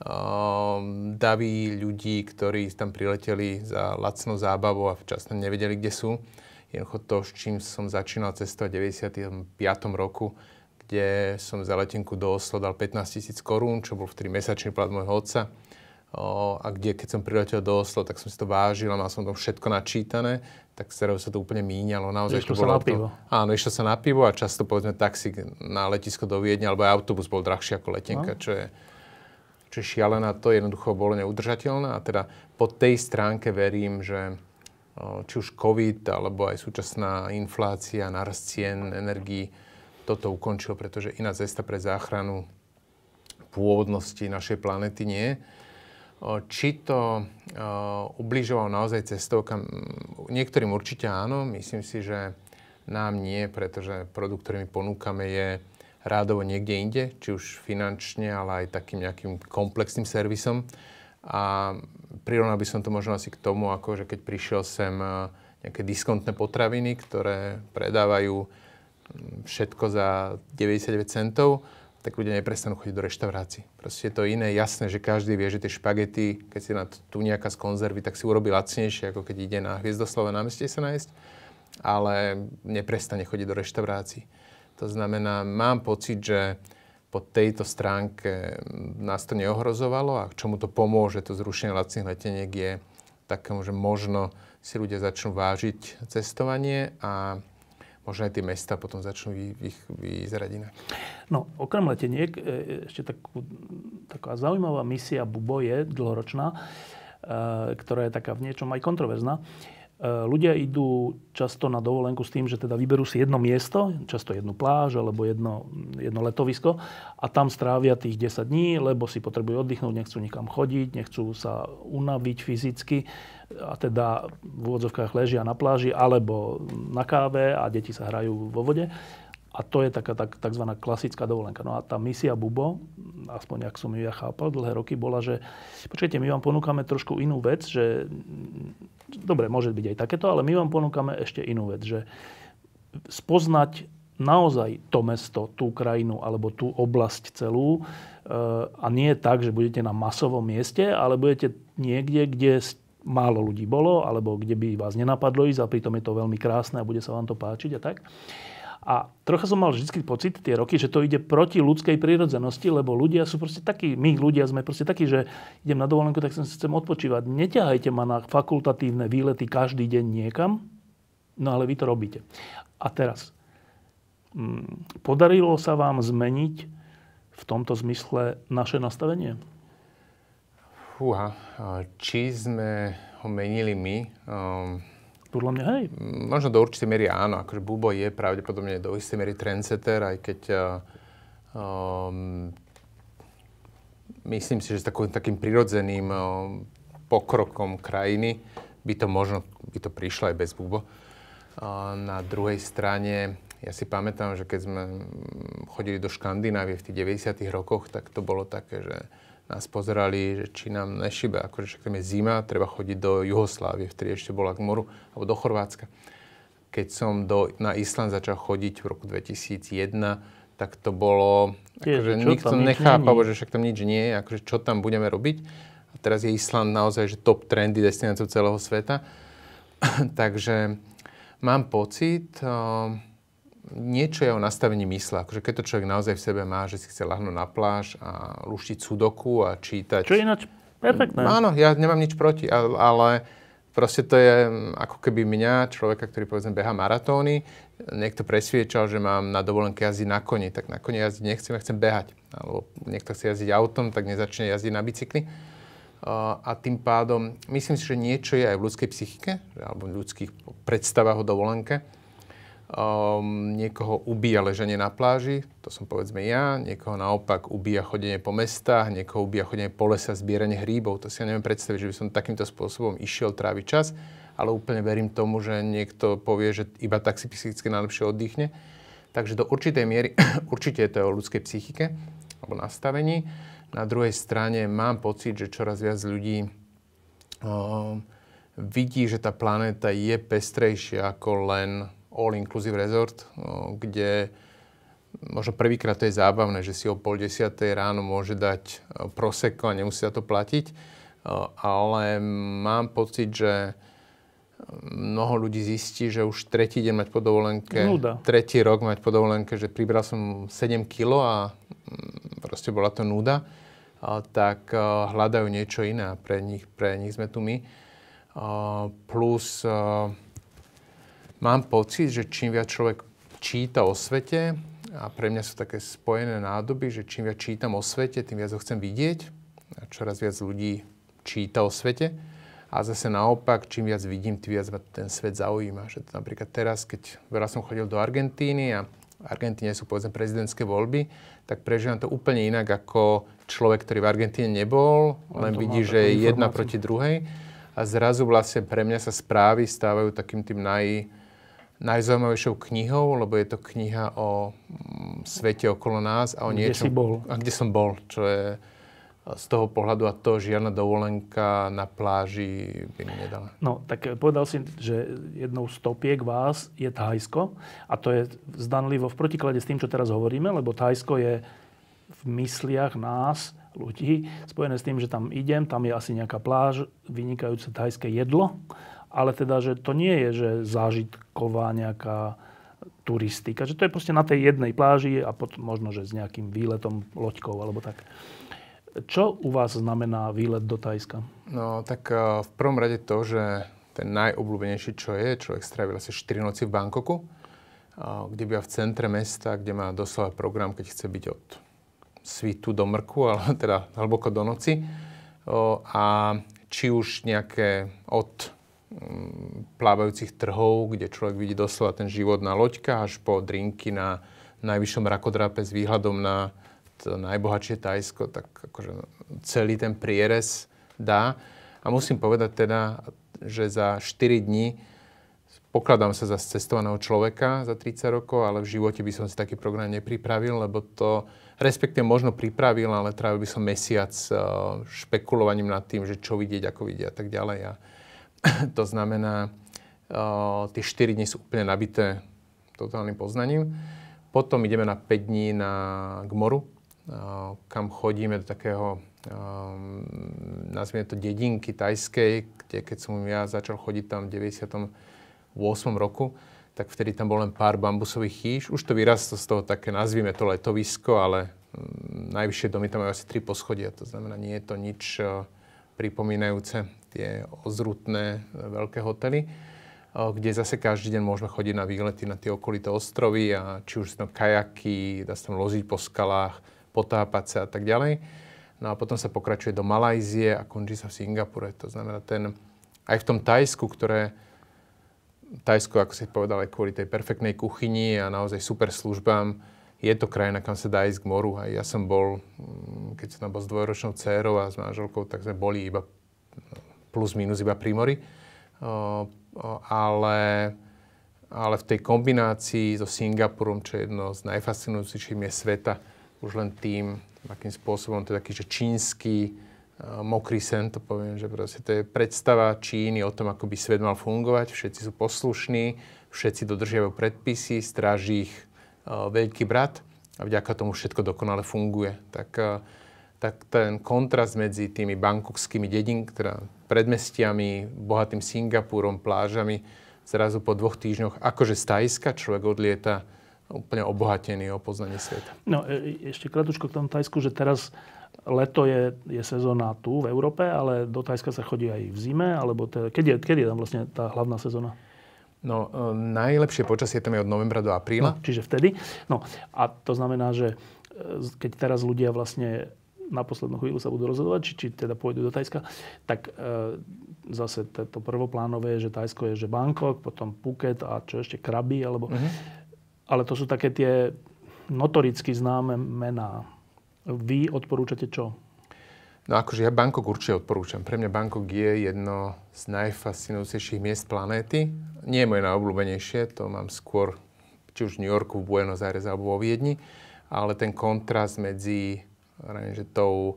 Ehm, daví ľudí, ktorí tam prileteli za lacnú zábavu a včasne nevedeli, kde sú. Jednoducho to, s čím som začínal cestovať v 95. roku, kde som za letenku do Oslo dal 15 tisíc korún, čo bol v 3-mesačný plat môjho otca. a kde, keď som priletel do Oslo, tak som si to vážil a mal som to všetko načítané, tak sa sa to úplne míňalo. Naozaj išlo to bolo sa na pivo. Áno, išlo sa na pivo a často povedzme taxík na letisko do Viedne alebo aj autobus bol drahší ako letenka, no. čo je čo je šialená, to jednoducho bolo neudržateľné a teda po tej stránke verím, že či už COVID alebo aj súčasná inflácia, narast cien energií toto ukončil, pretože iná cesta pre záchranu pôvodnosti našej planety nie. Či to ubližoval naozaj naozaj kam... Niektorým určite áno, myslím si, že nám nie, pretože produkt, ktorý my ponúkame, je rádovo niekde inde, či už finančne, ale aj takým nejakým komplexným servisom. A prirovnal by som to možno asi k tomu, ako že keď prišiel sem e, nejaké diskontné potraviny, ktoré predávajú všetko za 99 centov, tak ľudia neprestanú chodiť do reštaurácií. Proste je to iné. Jasné, že každý vie, že tie špagety, keď si na tu nejaká z konzervy, tak si urobí lacnejšie, ako keď ide na Hviezdoslové námestie sa nájsť, ale neprestane chodiť do reštaurácií. To znamená, mám pocit, že po tejto stránke nás to neohrozovalo a k čomu to pomôže, to zrušenie lacných leteniek je také, že možno si ľudia začnú vážiť cestovanie a možno aj tie mesta potom začnú ich vyzerať inak. No, okrem leteniek, e, ešte takú, taká zaujímavá misia Bubo je dlhoročná, e, ktorá je taká v niečom aj kontroverzná. Eh, ľudia idú často na dovolenku s tým, že teda vyberú si jedno miesto, často jednu pláž alebo jedno, jedno letovisko a tam strávia tých 10 dní, lebo si potrebujú oddychnúť, nechcú nikam chodiť, nechcú sa unaviť fyzicky a teda v úvodzovkách ležia na pláži alebo na káve a deti sa hrajú vo vode. A to je taká tak, tzv. klasická dovolenka. No a tá misia Bubo, aspoň ak som ju ja chápal dlhé roky, bola, že počkajte, my vám ponúkame trošku inú vec, že dobre, môže byť aj takéto, ale my vám ponúkame ešte inú vec, že spoznať naozaj to mesto, tú krajinu alebo tú oblasť celú e, a nie tak, že budete na masovom mieste, ale budete niekde, kde málo ľudí bolo alebo kde by vás nenapadlo ísť a pritom je to veľmi krásne a bude sa vám to páčiť a tak. A trocha som mal vždy pocit tie roky, že to ide proti ľudskej prírodzenosti, lebo ľudia sú proste takí, my ľudia sme proste takí, že idem na dovolenku, tak som si chcem odpočívať. Neťahajte ma na fakultatívne výlety každý deň niekam, no ale vy to robíte. A teraz, mm, podarilo sa vám zmeniť v tomto zmysle naše nastavenie? Fúha, či sme ho menili my? Um podľa mňa, hej. Možno do určitej miery áno. Akože Bubo je pravdepodobne do istej miery trendsetter, aj keď um, myslím si, že s takým, takým prirodzeným um, pokrokom krajiny by to možno by to prišlo aj bez Bubo. Uh, na druhej strane, ja si pamätám, že keď sme mm, chodili do Škandinávie v tých 90. rokoch, tak to bolo také, že nás pozerali, že či nám nešibe, akože však tam je zima, treba chodiť do Juhoslávie, vtedy ešte bola k moru, alebo do Chorvátska. Keď som do, na Island začal chodiť v roku 2001, tak to bolo, akože je, nikto nechápal, že však tam nič nie je, akože čo tam budeme robiť. A teraz je Island naozaj že top trendy destináciou celého sveta. Takže mám pocit, uh, niečo je o nastavení mysle. Akože keď to človek naozaj v sebe má, že si chce lahnúť na pláž a luštiť sudoku a čítať... Čo ináč perfektné. No, áno, ja nemám nič proti, ale proste to je ako keby mňa, človeka, ktorý povedzme beha maratóny, niekto presviečal, že mám na dovolenke jazdiť na koni, tak na koni jazdiť nechcem, ja chcem behať. Alebo niekto chce jazdiť autom, tak nezačne jazdiť na bicykli. A tým pádom, myslím si, že niečo je aj v ľudskej psychike, alebo v ľudských predstavách o dovolenke, um, niekoho ubíja ležanie na pláži, to som povedzme ja, niekoho naopak ubíja chodenie po mestách, niekoho ubíja chodenie po a zbieranie hríbov, to si ja neviem predstaviť, že by som takýmto spôsobom išiel tráviť čas, ale úplne verím tomu, že niekto povie, že iba tak si psychicky najlepšie oddychne. Takže do určitej miery, určite je to o ľudskej psychike alebo nastavení. Na druhej strane mám pocit, že čoraz viac ľudí um, vidí, že tá planéta je pestrejšia ako len all-inclusive resort, kde možno prvýkrát to je zábavné, že si o pol desiatej ráno môže dať proseko a nemusí za to platiť, ale mám pocit, že mnoho ľudí zistí, že už tretí deň mať po dovolenke, núda. tretí rok mať po dovolenke, že pribral som 7 kilo a proste bola to núda, tak hľadajú niečo iné a pre nich, pre nich sme tu my. Plus mám pocit, že čím viac človek číta o svete, a pre mňa sú také spojené nádoby, že čím viac čítam o svete, tým viac ho chcem vidieť. A čoraz viac ľudí číta o svete. A zase naopak, čím viac vidím, tým viac ma ten svet zaujíma. Že to napríklad teraz, keď veľa som chodil do Argentíny a v Argentíne sú povedzme prezidentské voľby, tak prežívam to úplne inak ako človek, ktorý v Argentíne nebol, len vidí, že je jedna proti druhej. A zrazu vlastne pre mňa sa správy stávajú takým tým naj, najzaujímavejšou knihou, lebo je to kniha o mm, svete okolo nás a o kde niečom... Kde si bol. A kde som bol, čo je e, z toho pohľadu a to žiadna dovolenka na pláži by mi nedala. No, tak povedal si, že jednou z topiek vás je Thajsko a to je zdanlivo v protiklade s tým, čo teraz hovoríme, lebo Thajsko je v mysliach nás, ľudí, spojené s tým, že tam idem, tam je asi nejaká pláž, vynikajúce thajské jedlo, ale teda, že to nie je, že zážitková nejaká turistika, že to je proste na tej jednej pláži a potom možno, že s nejakým výletom loďkou alebo tak. Čo u vás znamená výlet do Tajska? No tak eh, v prvom rade to, že ten najobľúbenejší, čo je, človek strávil asi 4 noci v Bankoku, eh, kde býva v centre mesta, kde má doslova program, keď chce byť od svitu do mrku, ale teda hlboko do noci. a či už nejaké od Mm, plávajúcich trhov, kde človek vidí doslova ten život na loďka až po drinky na najvyššom rakodrape s výhľadom na to najbohatšie Tajsko, tak akože celý ten prierez dá. A musím povedať teda, že za 4 dní pokladám sa za cestovaného človeka za 30 rokov, ale v živote by som si taký program nepripravil, lebo to respektíve možno pripravil, ale trávil by som mesiac eh, špekulovaním nad tým, že čo vidieť, ako vidieť a tak ďalej. A to znamená, eh, tie 4 dní sú úplne nabité totálnym poznaním. Potom ideme na 5 dní na, k moru, eh, kam chodíme do takého, eh, nazvime to dedinky tajskej, kde keď som ja začal chodiť tam v 98. roku, tak vtedy tam bol len pár bambusových chýš. Už to vyrastlo z toho také, nazvime to letovisko, ale mm, najvyššie domy tam majú asi tri poschodia, to znamená, nie je to nič pripomínajúce tie ozrutné e, veľké hotely, e, kde zase každý deň môžeme chodiť na výlety na tie okolité ostrovy a či už sú tam kajaky, dá sa tam loziť po skalách, potápať sa a tak ďalej. No a potom sa pokračuje do Malajzie a končí sa v Singapure. To znamená, ten, aj v tom Tajsku, ktoré Tajsko, ako si povedal, aj kvôli tej perfektnej kuchyni a naozaj super službám, je to krajina, kam sa dá ísť k moru. A ja som bol, mm, keď som tam bol s dvojročnou dcérou a s manželkou, tak sme boli iba plus minus iba pri Ale, ale v tej kombinácii so Singapurom, čo je jedno z najfascinujúcejších miest sveta, už len tým, akým spôsobom, to je taký, že čínsky mokrý sen, to poviem, že proste to je predstava Číny o tom, ako by svet mal fungovať, všetci sú poslušní, všetci dodržiavajú predpisy, stráži ich veľký brat a vďaka tomu všetko dokonale funguje. Tak tak ten kontrast medzi tými bangkokskými dedin, teda predmestiami, bohatým Singapurom, plážami, zrazu po dvoch týždňoch, akože z Tajska človek odlieta úplne obohatený o poznanie sveta. No e, e, ešte kratučko k tomu Tajsku, že teraz leto je, je sezóna tu v Európe, ale do Tajska sa chodí aj v zime, alebo te, keď, je, keď je tam vlastne tá hlavná sezóna? No, e, najlepšie počasie tam je od novembra do apríla. No, čiže vtedy. No, a to znamená, že e, keď teraz ľudia vlastne na poslednú chvíľu sa budú rozhodovať, či, či teda pôjdu do Tajska, tak e, zase to prvoplánové, že Tajsko je, že Bangkok, potom Phuket a čo ešte Krabi, alebo... Uh-huh. Ale to sú také tie notoricky známe mená. Vy odporúčate čo? No akože ja Bangkok určite odporúčam. Pre mňa Bangkok je jedno z najfascinujúcejších miest planéty. Nie je moje najobľúbenejšie, to mám skôr či už v New Yorku, v Buenos Aires alebo vo Viedni, ale ten kontrast medzi že tou,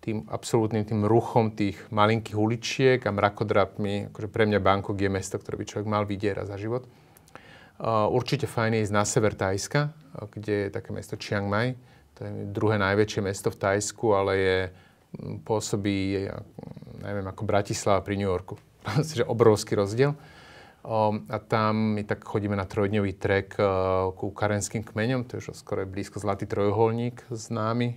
tým absolútnym tým ruchom tých malinkých uličiek a mrakodrapmi. Akože pre mňa Bangkok je mesto, ktoré by človek mal vidieť raz za život. Uh, určite fajn je ísť na sever Tajska, uh, kde je také mesto Chiang Mai. To je druhé najväčšie mesto v Tajsku, ale je, mm, pôsobí, mm, neviem, ako Bratislava pri New Yorku. Proste, že obrovský rozdiel. Ehm, a tam my tak chodíme na trojdňový trek eh, ku karenským kmeňom, to je už skoro blízko Zlatý trojuholník s námi eh,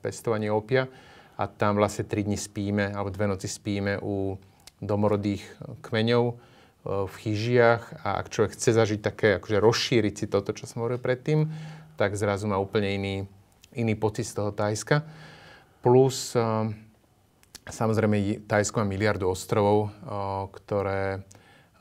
pestovanie opia. A tam vlastne 3 dní spíme, alebo dve noci spíme u domorodých kmeňov eh, v chyžiach a ak človek chce zažiť také, akože rozšíriť si toto, čo som hovoril predtým, tak zrazu má úplne iný, iný pocit z toho Tajska. Plus, samozrejme, Tajsko má miliardu ostrovov, ktoré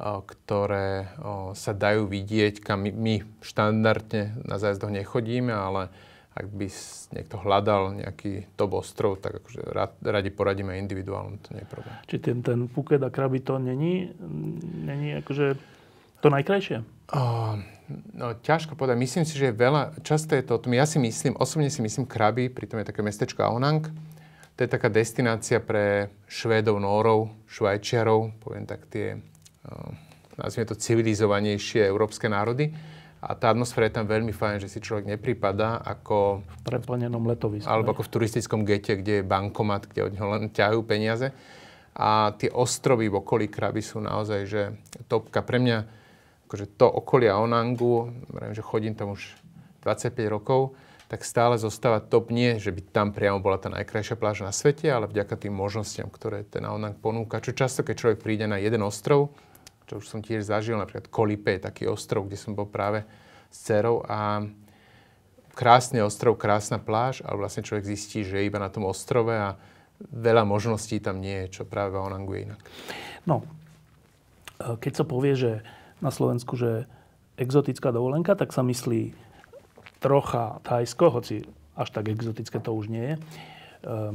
ktoré sa dajú vidieť, kam my štandardne na zájazdoch nechodíme, ale ak by niekto hľadal nejaký top ostrov, tak akože radi poradíme individuálne, to nie je problém. Či ten, ten Phuket a Krabi to není, není akože to najkrajšie? Uh, no, ťažko povedať. Myslím si, že je veľa, často je to o tom, ja si myslím, osobne si myslím Krabi, pritom je také mestečko Aonang, to je taká destinácia pre Švédov, Nórov, Švajčiarov, poviem tak tie Ehm, nazvime to civilizovanejšie európske národy. A tá atmosféra je tam veľmi fajn, že si človek nepripadá ako... V preplnenom letovisku. Alebo ako v turistickom gete, kde je bankomat, kde od neho len ťahajú peniaze. A tie ostrovy v okolí Kraby sú naozaj, že topka. Pre mňa, akože to okolia Onangu, viem, že chodím tam už 25 rokov, tak stále zostáva top nie, že by tam priamo bola tá najkrajšia pláž na svete, ale vďaka tým možnostiam, ktoré ten Onang ponúka. Čo často, keď človek príde na jeden ostrov, to už som tiež zažil, napríklad Kolipe, taký ostrov, kde som bol práve s dcerou a krásny ostrov, krásna pláž, ale vlastne človek zistí, že je iba na tom ostrove a veľa možností tam nie je, čo práve o Aonangu inak. No, e, keď sa povie, že na Slovensku, že exotická dovolenka, tak sa myslí trocha Thajsko, hoci až tak exotické to už nie je e,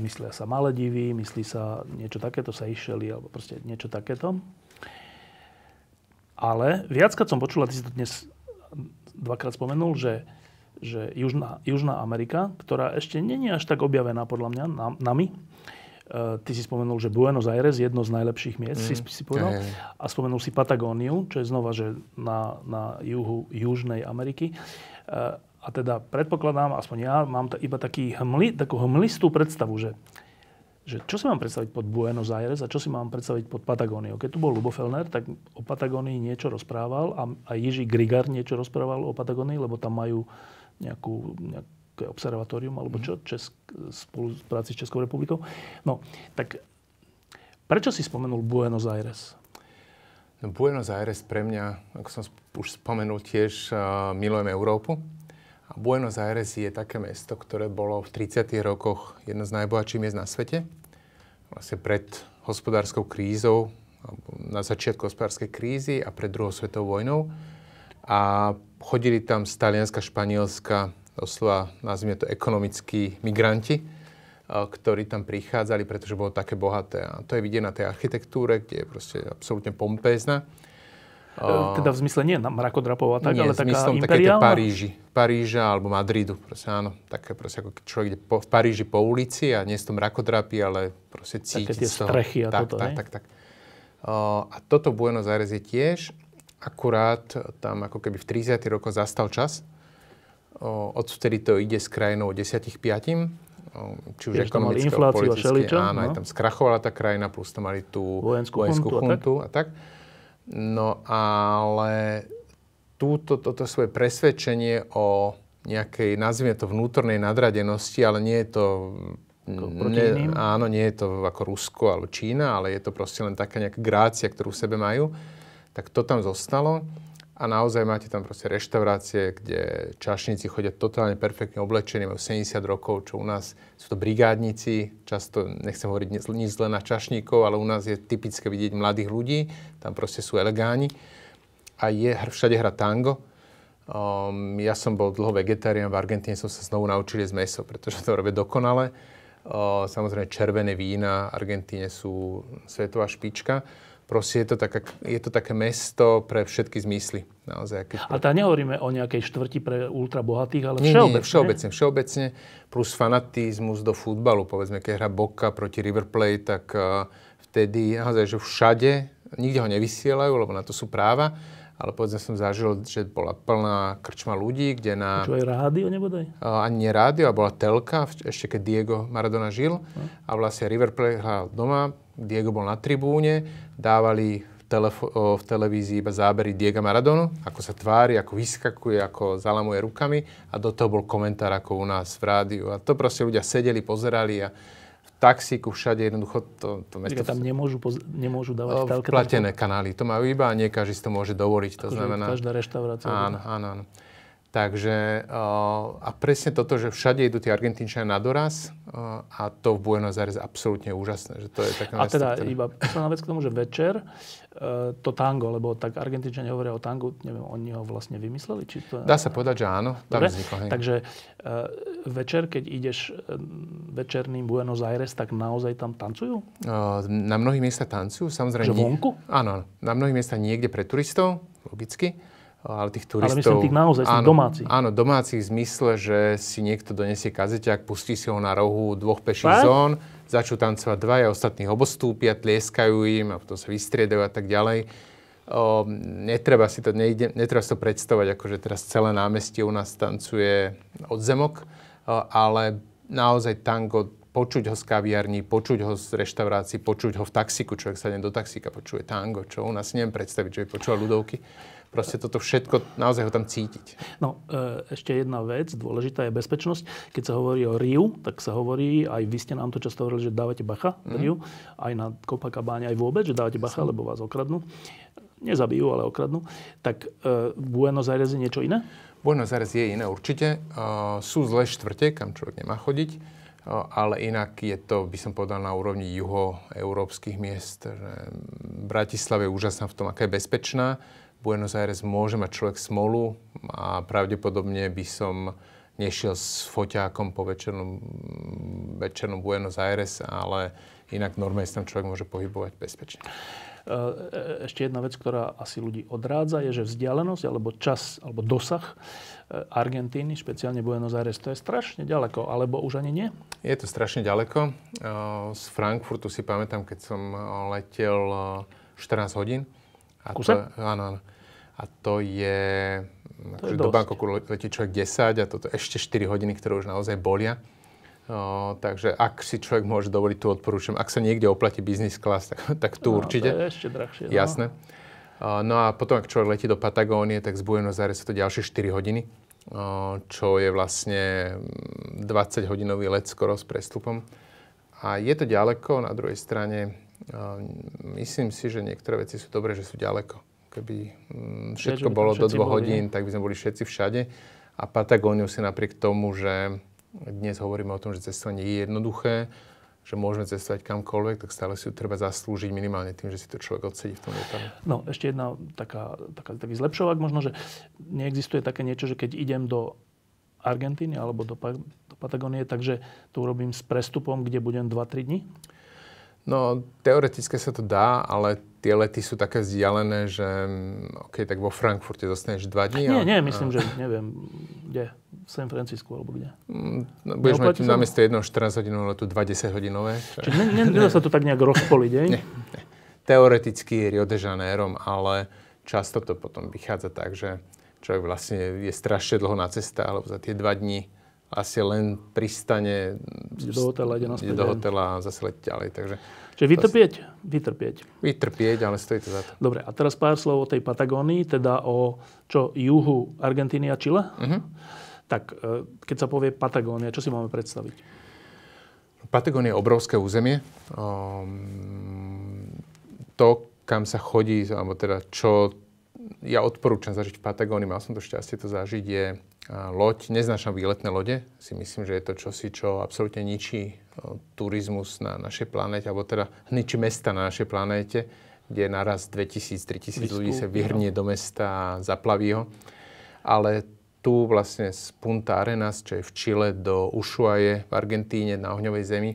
myslia sa Maledivy, myslí sa niečo takéto, sa išeli, alebo proste niečo takéto. Ale viackrát som počul, a ty si to dnes dvakrát spomenul, že, že Južná, Južná Amerika, ktorá ešte není až tak objavená podľa mňa na, nami, e, ty si spomenul, že Buenos Aires je jedno z najlepších miest, mm. si, si povedal. Mm. A spomenul si Patagóniu, čo je znova že na, na juhu Južnej Ameriky. E, a teda predpokladám, aspoň ja mám t- iba taký hmli, takú hmlistú predstavu, že že čo si mám predstaviť pod Buenos Aires a čo si mám predstaviť pod Patagóniou. Keď tu bol Lubo Fellner, tak o Patagónii niečo rozprával a, a Jiří Grigar niečo rozprával o Patagónii, lebo tam majú nejakú, nejaké observatórium alebo čo, mhm. Česk, spolu s práci s Českou republikou. No, tak prečo si spomenul Buenos Aires? No, Buenos Aires pre mňa, ako som už spomenul tiež, uh, milujem Európu a Buenos Aires je také mesto, ktoré bolo v 30. rokoch jedno z najbohatších miest na svete. Vlastne pred hospodárskou krízou, na začiatku hospodárskej krízy a pred druhou svetovou vojnou. A chodili tam z Talianska, Španielska, doslova nazvime to ekonomickí migranti, ktorí tam prichádzali, pretože bolo také bohaté. A to je vidieť na tej architektúre, kde je proste absolútne pompézna teda v zmysle nie mrakodrapov a tak, nie, ale taká zmyslom imperiálna? Také Paríži, Paríža alebo Madridu, proste áno. Také proste ako keď človek ide po, v Paríži po ulici a nie sú to mrakodrapy, ale proste cíti Také tie strechy a tak, toto, tak, tak, tak, a toto Buenos Aires je tiež, akurát tam ako keby v 30. rokoch zastal čas. Od vtedy to ide s krajinou 10 5 či už ekonomické, politické. Áno, no. aj tam skrachovala tá krajina, plus tam mali tú vojenskú, vojenskú chuntu, chuntu, a tak. A tak. No ale túto, toto svoje presvedčenie o nejakej, nazvime to, vnútornej nadradenosti, ale nie je to... Ne, áno, nie je to ako Rusko alebo Čína, ale je to proste len taká nejaká grácia, ktorú v sebe majú. Tak to tam zostalo a naozaj máte tam proste reštaurácie, kde čašníci chodia totálne perfektne oblečení, majú 70 rokov, čo u nás sú to brigádnici, často nechcem hovoriť nič zle na čašníkov, ale u nás je typické vidieť mladých ľudí, tam proste sú elegáni a je, všade hra tango. Um, ja som bol dlho vegetarián, v Argentíne som sa znovu naučil z meso, pretože to robia dokonale. Uh, samozrejme červené vína, Argentíne sú svetová špička proste je to, taká, je to také mesto pre všetky zmysly. Naozaj, keď... Ale tá nehovoríme o nejakej štvrti pre ultrabohatých, ale nie, všeobecne. Nie, všeobecne, všeobecne, plus fanatizmus do futbalu. Povedzme, keď hra Boka proti River Plate, tak uh, vtedy naozaj, že všade, nikde ho nevysielajú, lebo na to sú práva, ale povedzme som zažil, že bola plná krčma ľudí, kde na... Čo aj rádio nebodaj? Uh, ani nie rádio, a bola telka, ešte keď Diego Maradona žil. No. A vlastne River Plate hral doma, Diego bol na tribúne, dávali v, telefo- v televízii iba zábery Diega Maradonu, ako sa tvári, ako vyskakuje, ako zalamuje rukami a do toho bol komentár ako u nás v rádiu. A to proste ľudia sedeli, pozerali a v taxíku všade jednoducho to, to mesto... tam nemôžu, poz- nemôžu dávať v telke? Platené kanály, to majú iba a nie každý si to môže dovoliť. To akože znamená... Každá reštaurácia. Áno, áno, áno. Takže eh, a presne toto, že všade idú tí Argentínčania na doraz eh, a to v Buenos Aires absolútne úžasné. Že to je také a teda ktoré... iba posledná vec k tomu, že večer eh, to tango, lebo tak Argentínčania hovoria o tangu, neviem, oni ho vlastne vymysleli? Či to... Dá sa povedať, že áno. Tam Dobre? Vzniklo, Takže večer, keď ideš večerným Buenos Aires, tak naozaj tam tancujú? Na mnohých miestach tancujú, samozrejme. Že vonku? Áno, áno. Na mnohých miestach niekde pre turistov, logicky ale tých turistov... Ale myslím tých naozaj, áno, domácich. Áno, domácich v zmysle, že si niekto donesie kazeťak, pustí si ho na rohu dvoch peších Fakt? zón, začú tancovať dvaja, ostatní obostúpia, tlieskajú im a potom sa vystriedajú a tak ďalej. O, netreba, si to, nejde, netreba si to predstavovať, ako že teraz celé námestie u nás tancuje odzemok, ale naozaj tango počuť ho z kaviarní, počuť ho z reštaurácií, počuť ho v taxiku. Človek sa do taxíka, počuje tango, čo u nás neviem predstaviť, že by počúval ľudovky proste toto všetko naozaj ho tam cítiť. No, e, ešte jedna vec, dôležitá je bezpečnosť. Keď sa hovorí o Riu, tak sa hovorí, aj vy ste nám to často hovorili, že dávate bacha mm. Riu, aj na Copacabáne, aj vôbec, že dávate bacha, Som. lebo vás okradnú. Nezabijú, ale okradnú. Tak e, Buenos Aires je niečo iné? Buenos Aires je iné určite. E, sú zlé štvrte, kam človek nemá chodiť, e, ale inak je to, by som povedal, na úrovni juho európskych miest. Bratislava je úžasná v tom, aká je bezpečná. Buenos Aires môže mať človek smolu a pravdepodobne by som nešiel s foťákom po večernom, večernom Buenos Aires, ale inak normálne sa tam človek môže pohybovať bezpečne. E, e, ešte jedna vec, ktorá asi ľudí odrádza, je, že vzdialenosť alebo čas alebo dosah e, Argentíny, špeciálne Buenos Aires, to je strašne ďaleko, alebo už ani nie? Je to strašne ďaleko. Z Frankfurtu si pamätám, keď som letel 14 hodín, a Kuse? To, áno, áno. A to je, to je akože do Bangkoku letí človek 10 a toto ešte 4 hodiny, ktoré už naozaj bolia. O, takže ak si človek môže dovoliť, tu odporúčam. Ak sa niekde oplatí business class, tak, tak tu no, určite. To je ešte drahšie. No. Jasné. No. no a potom, ak človek letí do Patagónie, tak z Buenos Aires sú to ďalšie 4 hodiny, čo je vlastne 20-hodinový let skoro s prestupom. A je to ďaleko, na druhej strane myslím si, že niektoré veci sú dobré, že sú ďaleko. Keby mm, všetko ja, bolo do dvoch hodín, tak by sme boli všetci všade. A Patagóniu si napriek tomu, že dnes hovoríme o tom, že cestovanie je jednoduché, že môžeme cestovať kamkoľvek, tak stále si ju treba zaslúžiť minimálne tým, že si to človek odsedí v tom lietadle. No, ešte jedna taká, taká, taký zlepšovák možno, že neexistuje také niečo, že keď idem do Argentíny alebo do, do Patagónie, takže to urobím s prestupom, kde budem 2-3 dní? No, teoreticky sa to dá, ale tie lety sú také vzdialené, že mm, OK, tak vo Frankfurte dostaneš dva dní. Nie, ale... nie, no. myslím, že neviem, kde. V San Francisco alebo kde. Mm, no, budeš no, mať namiesto jedného 14 hodinové letu 20 hodinové. Čiže ne, ne, nedá sa to tak nejak rozpoliť, Nie, nie. Teoreticky Rio de Janeiro, ale často to potom vychádza tak, že človek vlastne je strašne dlho na ceste, alebo za tie dva dní asi len pristane... Ide do hotela, ide Ide do hotela a zase letí ďalej. Takže Čiže vytrpieť? Vytrpieť. Vytrpieť, ale stojí to za to. Dobre, a teraz pár slov o tej Patagónii, teda o čo, juhu Argentíny a Chile. Uh-huh. Mhm. Tak, e, keď sa povie Patagónia, čo si máme predstaviť? Patagónia je obrovské územie. Um, to, kam sa chodí, alebo teda čo ja odporúčam zažiť v Patagónii, mal som to šťastie to zažiť, je loď, neznášam výletné lode, si myslím, že je to čosi, čo absolútne ničí e, turizmus na našej planéte, alebo teda ničí mesta na našej planéte, kde naraz 2000-3000 ľudí sa vyhrnie no. do mesta a zaplaví ho. Ale tu vlastne z Punta Arenas, čo je v Čile, do Ushuaie v Argentíne na ohňovej zemi,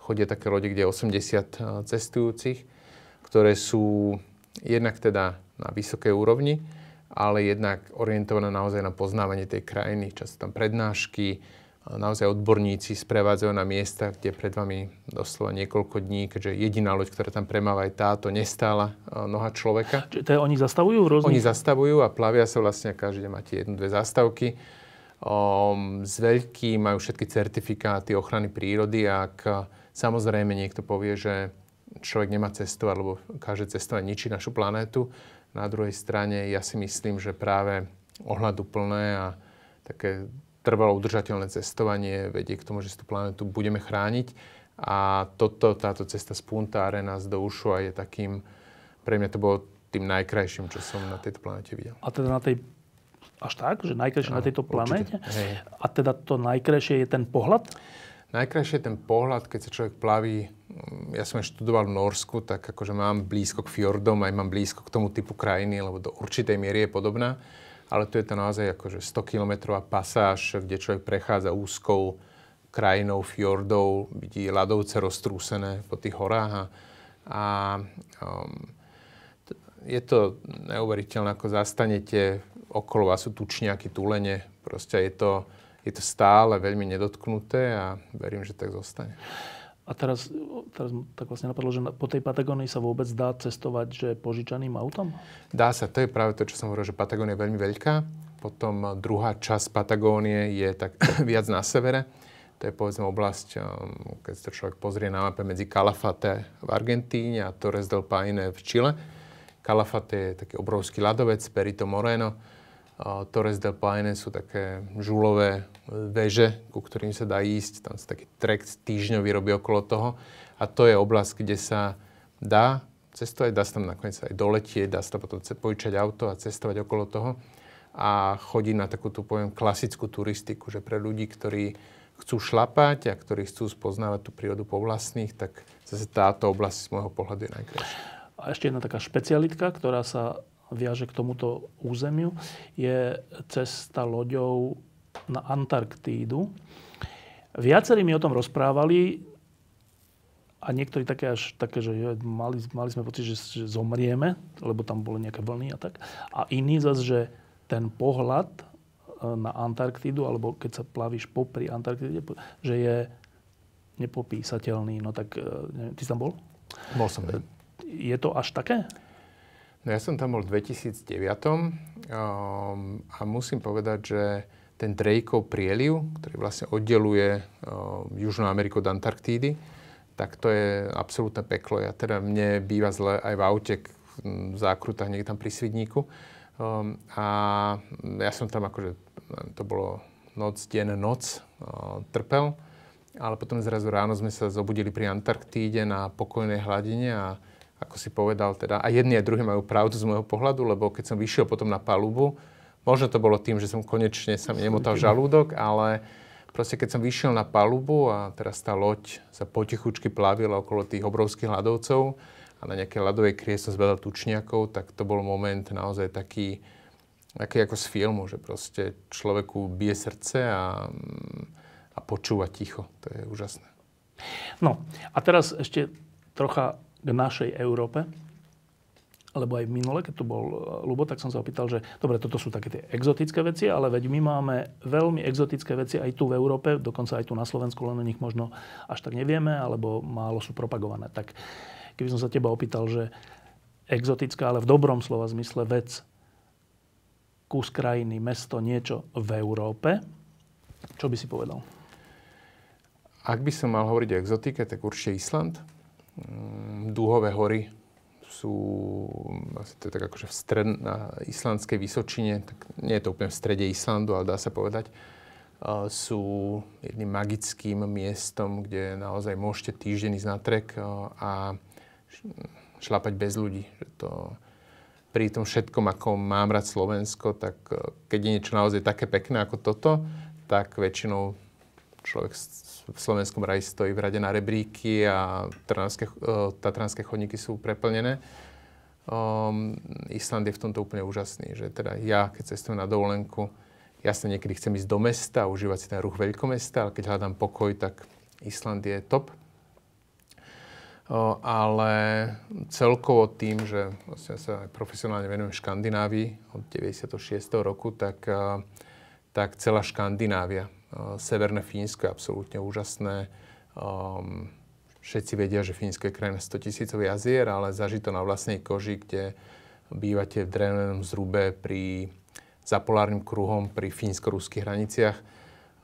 chodia také lode, kde je 80 e, cestujúcich, ktoré sú jednak teda na vysokej úrovni, ale jednak orientované naozaj na poznávanie tej krajiny. Často tam prednášky, naozaj odborníci sprevádzajú na miesta, kde pred vami doslova niekoľko dní, keďže jediná loď, ktorá tam premáva je táto, nestála noha človeka. Čiže to je, oni zastavujú rôzne? Oni zastavujú a plavia sa vlastne, každý deň máte jednu, dve zastavky. Um, z veľký majú všetky certifikáty ochrany prírody, ak samozrejme niekto povie, že človek nemá cestovať, alebo každé cestovať ničí našu planétu, na druhej strane ja si myslím, že práve ohľadu plné a také trvalo udržateľné cestovanie vedie k tomu, že si tú planetu budeme chrániť. A toto, táto cesta z Punta Arenas do Ušua je takým, pre mňa to bolo tým najkrajším, čo som na tejto planete videl. A teda na tej až tak, že najkrajšie na tejto planéte? Hej. A teda to najkrajšie je ten pohľad? Najkrajšie je ten pohľad, keď sa človek plaví. Mm, ja som študoval v Norsku, tak akože mám blízko k fjordom, aj mám blízko k tomu typu krajiny, lebo do určitej miery je podobná. Ale tu je to naozaj akože 100-kilometrová pasáž, kde človek prechádza úzkou krajinou fjordou, vidí ľadovce roztrúsené po tých horách. A, a um, je to neuveriteľné, ako zastanete, okolo vás sú tučňaky, tulene, proste je to je to stále veľmi nedotknuté a verím, že tak zostane. A teraz, teraz tak vlastne napadlo, že po tej Patagónii sa vôbec dá cestovať, že požičaným autom? Dá sa, to je práve to, čo som hovoril, že Patagónia je veľmi veľká. Potom eh, druhá časť Patagónie je tak viac na severe. To je povedzme oblasť, ehm, keď sa človek pozrie na mape medzi Calafate v Argentíne a Torres del Paine v Čile. Calafate je taký obrovský ľadovec, Perito Moreno Torres del Paine sú také žulové veže, ku ktorým sa dá ísť. Tam sa taký trek týždňový robí okolo toho. A to je oblasť, kde sa dá cestovať, dá sa tam nakoniec aj doletieť, dá sa tam potom pojičať auto a cestovať okolo toho. A chodí na takú tú, poviem, klasickú turistiku, že pre ľudí, ktorí chcú šlapať a ktorí chcú spoznávať tú prírodu po vlastných, tak zase táto oblasť z môjho pohľadu je najkrajšia. A ešte jedna taká špecialitka, ktorá sa viaže k tomuto územiu, je cesta loďou na Antarktídu. Viacerí mi o tom rozprávali a niektorí také až také, že mali, mali sme pocit, že, že zomrieme, lebo tam boli nejaké vlny a tak. A iní zase, že ten pohľad e, na Antarktídu, alebo keď sa plavíš popri Antarktíde, že je nepopísateľný. No tak, e, neviem, ty si tam bol? Bol som. E, je to až také? No ja som tam bol v 2009 um, ehm, a musím povedať, že ten Drakeov prieliv, ktorý vlastne oddeluje um, Južnú Ameriku od Antarktídy, tak to je absolútne peklo. Ja teda mne býva zle aj v aute v zákrutách niekde tam pri Svidníku. Um, a ja som tam akože, to bolo noc, deň, noc, uh, trpel. Ale potom zrazu ráno sme sa zobudili pri Antarktíde na pokojnej hladine a ako si povedal, teda, a jedni a druhí majú pravdu z môjho pohľadu, lebo keď som vyšiel potom na palubu, možno to bolo tým, že som konečne sa mi nemotal žalúdok, ale proste keď som vyšiel na palubu a teraz tá loď sa potichučky plavila okolo tých obrovských ľadovcov a na nejaké ľadovej krie som zbadal tučniakov, tak to bol moment naozaj taký, taký ako z filmu, že proste človeku bije srdce a, a počúva ticho. To je úžasné. No a teraz ešte trocha k našej Európe, lebo aj minule, keď tu bol Lubo, e, tak som sa opýtal, že dobre, toto sú také tie exotické veci, ale veď my máme veľmi exotické veci aj tu v Európe, dokonca aj tu na Slovensku, len o nich možno až tak nevieme, alebo málo sú propagované. Tak keby som sa teba opýtal, že exotická, ale v dobrom slova zmysle vec, kus krajiny, mesto, niečo v Európe, čo by si povedal? Ak by som mal hovoriť o exotike, tak určite Island Mm, Dúhové hory sú asi to tak akože v stred, na islandskej Vysočine, tak nie je to úplne v strede Islandu, ale dá sa povedať, sú jedným magickým miestom, kde naozaj môžete týždeň ísť na trek a šlapať bez ľudí. Že to, pri tom všetkom, ako mám rád Slovensko, tak e, keď je niečo naozaj také pekné ako toto, tak väčšinou človek v Slovenskom raji stojí v rade na rebríky a trnavské, tatranské e, chodníky sú preplnené. Um, Island je v tomto úplne úžasný, že teda ja, keď cestujem na dovolenku, sa niekedy chcem ísť do mesta a užívať si ten ruch veľkomesta, ale keď hľadám pokoj, tak Island je top. Um, ale celkovo tým, že vlastne sa profesionálne venujem Škandinávii od 96. roku, tak, e, tak celá Škandinávia Eh, Severné Fínsko je absolútne úžasné. Um, všetci vedia, že Fínsko je krajina 100 tisícov jazier, ale zažito na vlastnej koži, kde bývate v drevenom zrube pri, zapolárnym kruhom pri fínsko-ruských hraniciach.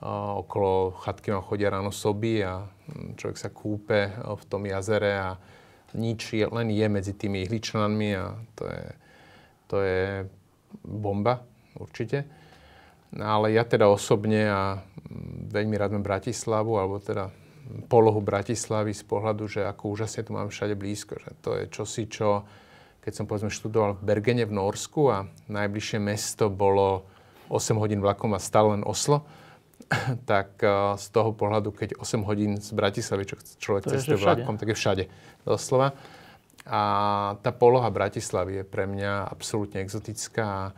Uh, okolo chatky vám chodia ráno soby a hm, človek sa kúpe eh, v tom jazere a nič je, len je medzi tými ihličnanmi a to je, to je bomba určite. No, ale ja teda osobne a veľmi rád mám Bratislavu, alebo teda polohu Bratislavy z pohľadu, že ako úžasne tu mám všade blízko. Že to je čosi, čo keď som povedzme študoval v Bergene v Norsku a najbližšie mesto bolo 8 hodín vlakom a stále len Oslo, tak eh, z toho pohľadu, keď 8 hodín z Bratislavy, čo človek to cestuje vlakom, tak je všade, doslova. A tá poloha Bratislavy je pre mňa absolútne exotická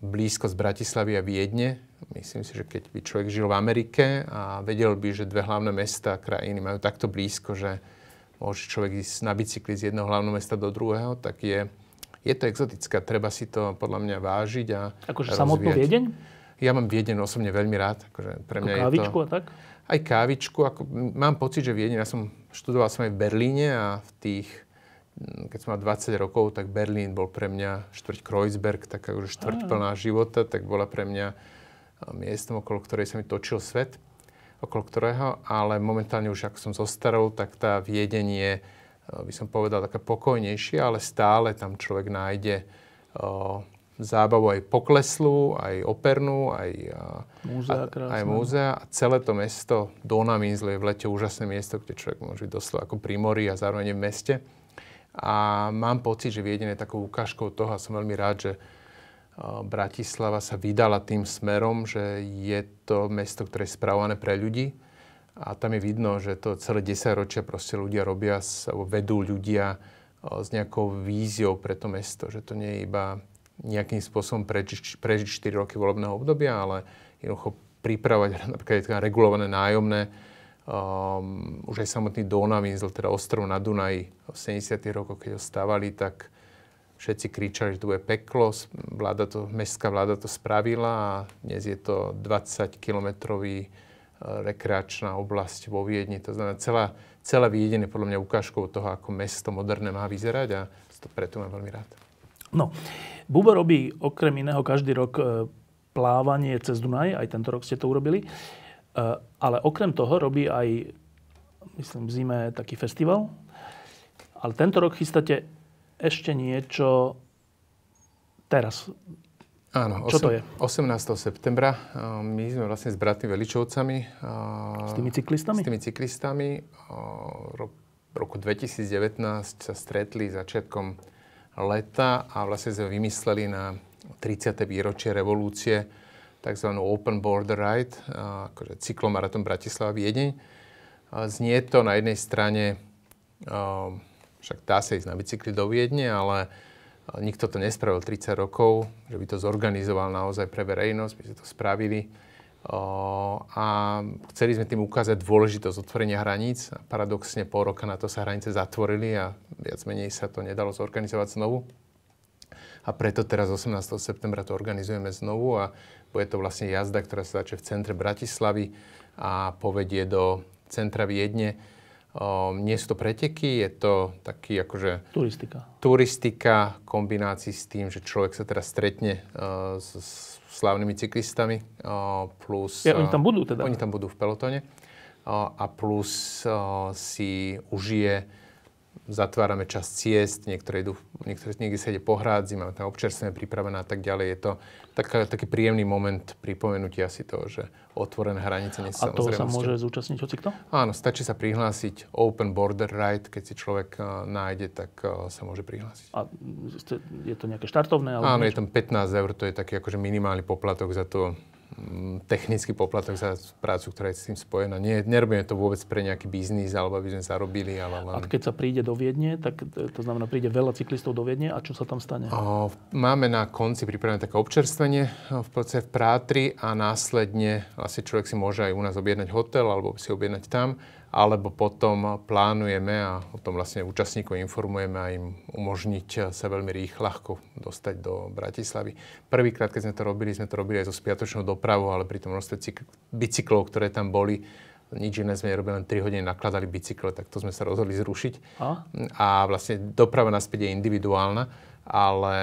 Blízko z Bratislavy a Viedne. Myslím si, že keď by človek žil v Amerike a vedel by, že dve hlavné mesta a krajiny majú takto blízko, že môže človek ísť na bicykli z jedného hlavného mesta do druhého, tak je, je to exotické. Treba si to podľa mňa vážiť a Akože samotnú Viedeň? Ja mám Viedeň osobne veľmi rád. Akože pre mňa Ako kávičku je to, a tak? Aj kávičku. Ako, mám pocit, že Viedeň, ja som študoval som aj v Berlíne a v tých keď som mal 20 rokov, tak Berlín bol pre mňa, štvrť Kreuzberg, taká už štvrť plná života, tak bola pre mňa eh, miestom, okolo ktorej sa mi točil svet, okolo ktorého, ale momentálne už ako som zostarol, tak tá viedenie, eh, by som povedal, taká pokojnejšia, ale stále tam človek nájde eh, zábavu aj pokleslu, aj opernú, aj, múzea, a, aj múzea. A celé to mesto Dona Minzle je v lete úžasné miesto, kde človek môže byť doslova ako pri mori a zároveň v meste. A mám pocit, že Viedeň je takou ukážkou toho a som veľmi rád, že eh, Bratislava sa vydala tým smerom, že je to mesto, ktoré je spravované pre ľudí. A tam je vidno, že to celé 10 ročia proste ľudia robia, vedú ľudia eh, s nejakou víziou pre to mesto. Že to nie je iba nejakým spôsobom prežiť, prežiť 4 roky volebného obdobia, ale jednoducho pripravať napríklad regulované nájomné, Um, už aj samotný Donavínzl, teda ostrov na Dunaji v 70. rokoch, keď ho stavali, tak všetci kričali, že to bude peklo. Vláda to, mestská vláda to spravila a dnes je to 20-kilometrový e, rekreačná oblasť vo Viedni. To znamená, celá, celá Vieden je podľa mňa ukážkou toho, ako mesto moderné má vyzerať a to preto mám veľmi rád. No, Bubo robí okrem iného každý rok e, plávanie cez Dunaj, aj tento rok ste to urobili. Eh, ale okrem toho robí aj, myslím, v zime taký festival. Ale tento rok chystáte ešte niečo teraz. Áno, Čo 8, to je? 18. septembra. Eh, my sme vlastne s bratmi Veličovcami. Eh, s tými cyklistami? S tými cyklistami. V roku 2019 sa stretli začiatkom leta a vlastne sme vymysleli na 30. výročie revolúcie tzv. Open Border Ride, akože cyklomaratón Bratislava Viedeň. Znie to na jednej strane, však dá sa ísť na bicykli do Viedne, ale nikto to nespravil 30 rokov, že by to zorganizoval naozaj pre verejnosť, by sme to spravili. A chceli sme tým ukázať dôležitosť otvorenia hraníc. Paradoxne po roka na to sa hranice zatvorili a viac menej sa to nedalo zorganizovať znovu. A preto teraz 18. septembra to organizujeme znovu a bude to vlastne jazda, ktorá sa začne v centre Bratislavy a povedie do centra Viedne. Um, nie sú to preteky, je to taký akože... Turistika. Turistika v kombinácii s tým, že človek sa teraz stretne uh, s, s slavnými cyklistami uh, plus... Ja, oni e, tam budú teda. Oni tam budú v pelotone. Uh, a plus uh, si užije zatvárame čas ciest, niektoré, idú, niektoré niekde sa ide po hrádzi, máme tam občerstvené pripravené a tak ďalej. Je to tak, taký príjemný moment pripomenutia si toho, že otvorené hranice nie sú A toho sa môže zúčastniť kto? Áno, stačí sa prihlásiť Open Border Right, keď si človek eh, nájde, tak eh, sa môže prihlásiť. A je to nejaké štartovné? Alebo Áno, niečo? je tam 15 eur, to je taký akože minimálny poplatok za to Mm, technický poplatok za prácu, ktorá je s tým spojená. Nie, nerobíme to vôbec pre nejaký biznis, alebo aby sme zarobili. Ale len... A keď sa príde do Viedne, tak e, to znamená, príde veľa cyklistov do Viedne a čo sa tam stane? O, máme na konci pripravené také občerstvenie v procese v Prátri a následne vlastne človek si môže aj u nás objednať hotel alebo si objednať tam alebo potom plánujeme a o tom vlastne účastníkov informujeme a im umožniť sa veľmi rýchlo, ľahko dostať do Bratislavy. Prvýkrát, keď sme to robili, sme to robili aj so spiatočnou dopravou, ale pri tom množstve bicyklov, ktoré tam boli, nič iné sme nerobili, len 3 hodiny nakladali bicykle, tak to sme sa rozhodli zrušiť. A, a vlastne doprava naspäť je individuálna ale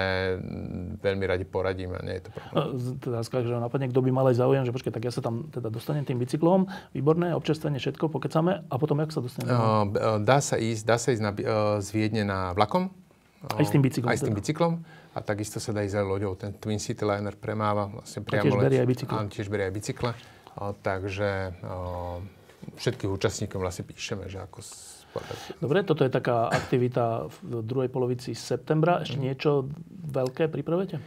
mm, veľmi radi poradím a nie je to problém. No, teda že napadne, kto by mal aj záujem, že počkaj, tak ja sa tam teda dostanem tým bicyklom, výborné, občerstvenie, všetko, pokecame a potom jak sa dostanem? Uh, ehm, ehm, dá sa ísť, dá sa ísť na, uh, z Viedne na vlakom. Aj s tým bicyklom. Aj s tým teda. bicyklom. A takisto sa dá ísť aj loďou. Ten Twin City Liner premáva vlastne priamo. A tiež berie aj bicykle. Áno, tiež berie aj bicykle. O, takže o, všetkých účastníkom vlastne píšeme, že ako Dobre, toto je taká aktivita v druhej polovici septembra. Ešte mhm. niečo veľké pripravujete?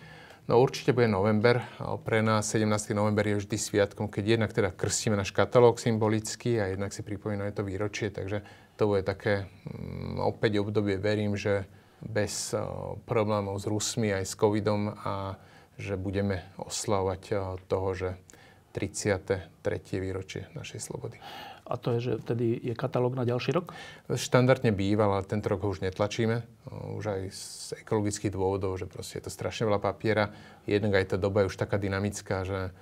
No určite bude november. Pre nás 17. november je vždy sviatkom, keď jednak teda krstíme náš katalóg symbolicky a jednak si pripomíname to výročie, takže to bude také mm, opäť obdobie, verím, že bez e, problémov s Rusmi aj s covidom a že budeme oslavovať e, toho, že 33. výročie našej slobody a to je, že vtedy je katalóg na ďalší rok? Štandardne býval, ale tento rok ho už netlačíme. Už aj z ekologických dôvodov, že proste je to strašne veľa papiera. Jednak aj tá doba je už taká dynamická, že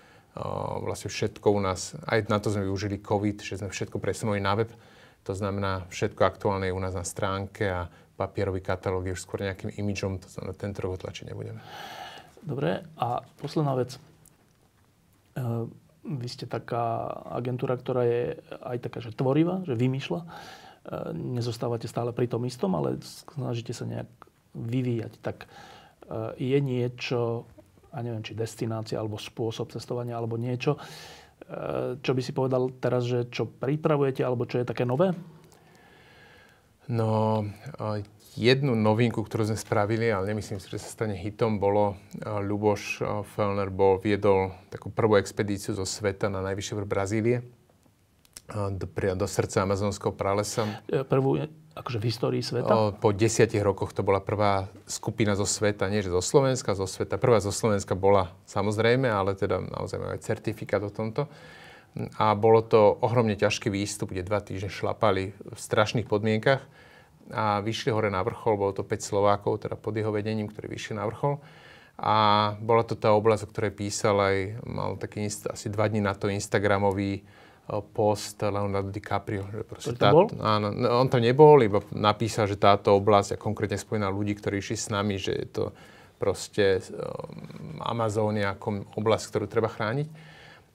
vlastne všetko u nás, aj na to sme využili COVID, že sme všetko presunuli na web. To znamená, všetko aktuálne je u nás na stránke a papierový katalóg je už skôr nejakým imidžom, to znamená, tento rok ho tlačiť nebudeme. Dobre, a posledná vec. E- vy ste taká agentúra, ktorá je aj taká, že tvorivá, že vymýšľa. E, nezostávate stále pri tom istom, ale snažíte sa nejak vyvíjať. Tak e, je niečo, a neviem, či destinácia, alebo spôsob cestovania, alebo niečo, e, čo by si povedal teraz, že čo pripravujete, alebo čo je také nové? No, jednu novinku, ktorú sme spravili, ale nemyslím si, že sa stane hitom, bolo Luboš e, e, Fellner bol, viedol takú prvú expedíciu zo sveta na najvyššie vrch Brazílie e, do, do srdca amazonského pralesa. Prvú akože v histórii sveta? O, po desiatich rokoch to bola prvá skupina zo sveta, nie že zo Slovenska, zo sveta. Prvá zo Slovenska bola samozrejme, ale teda naozaj aj certifikát o tomto. A bolo to ohromne ťažký výstup, kde dva týždne šlapali v strašných podmienkach a vyšli hore na vrchol, bolo to 5 Slovákov, teda pod jeho vedením, ktorí vyšli na vrchol. A bola to tá oblasť, o ktorej písal aj, mal taký asi dva dní na to Instagramový e, post Leonardo DiCaprio. Že proste tá, bol? Áno, no, on tam nebol, iba napísal, že táto oblasť, a konkrétne spojená ľudí, ktorí išli s nami, že je to proste um, Amazónia ako oblasť, ktorú treba chrániť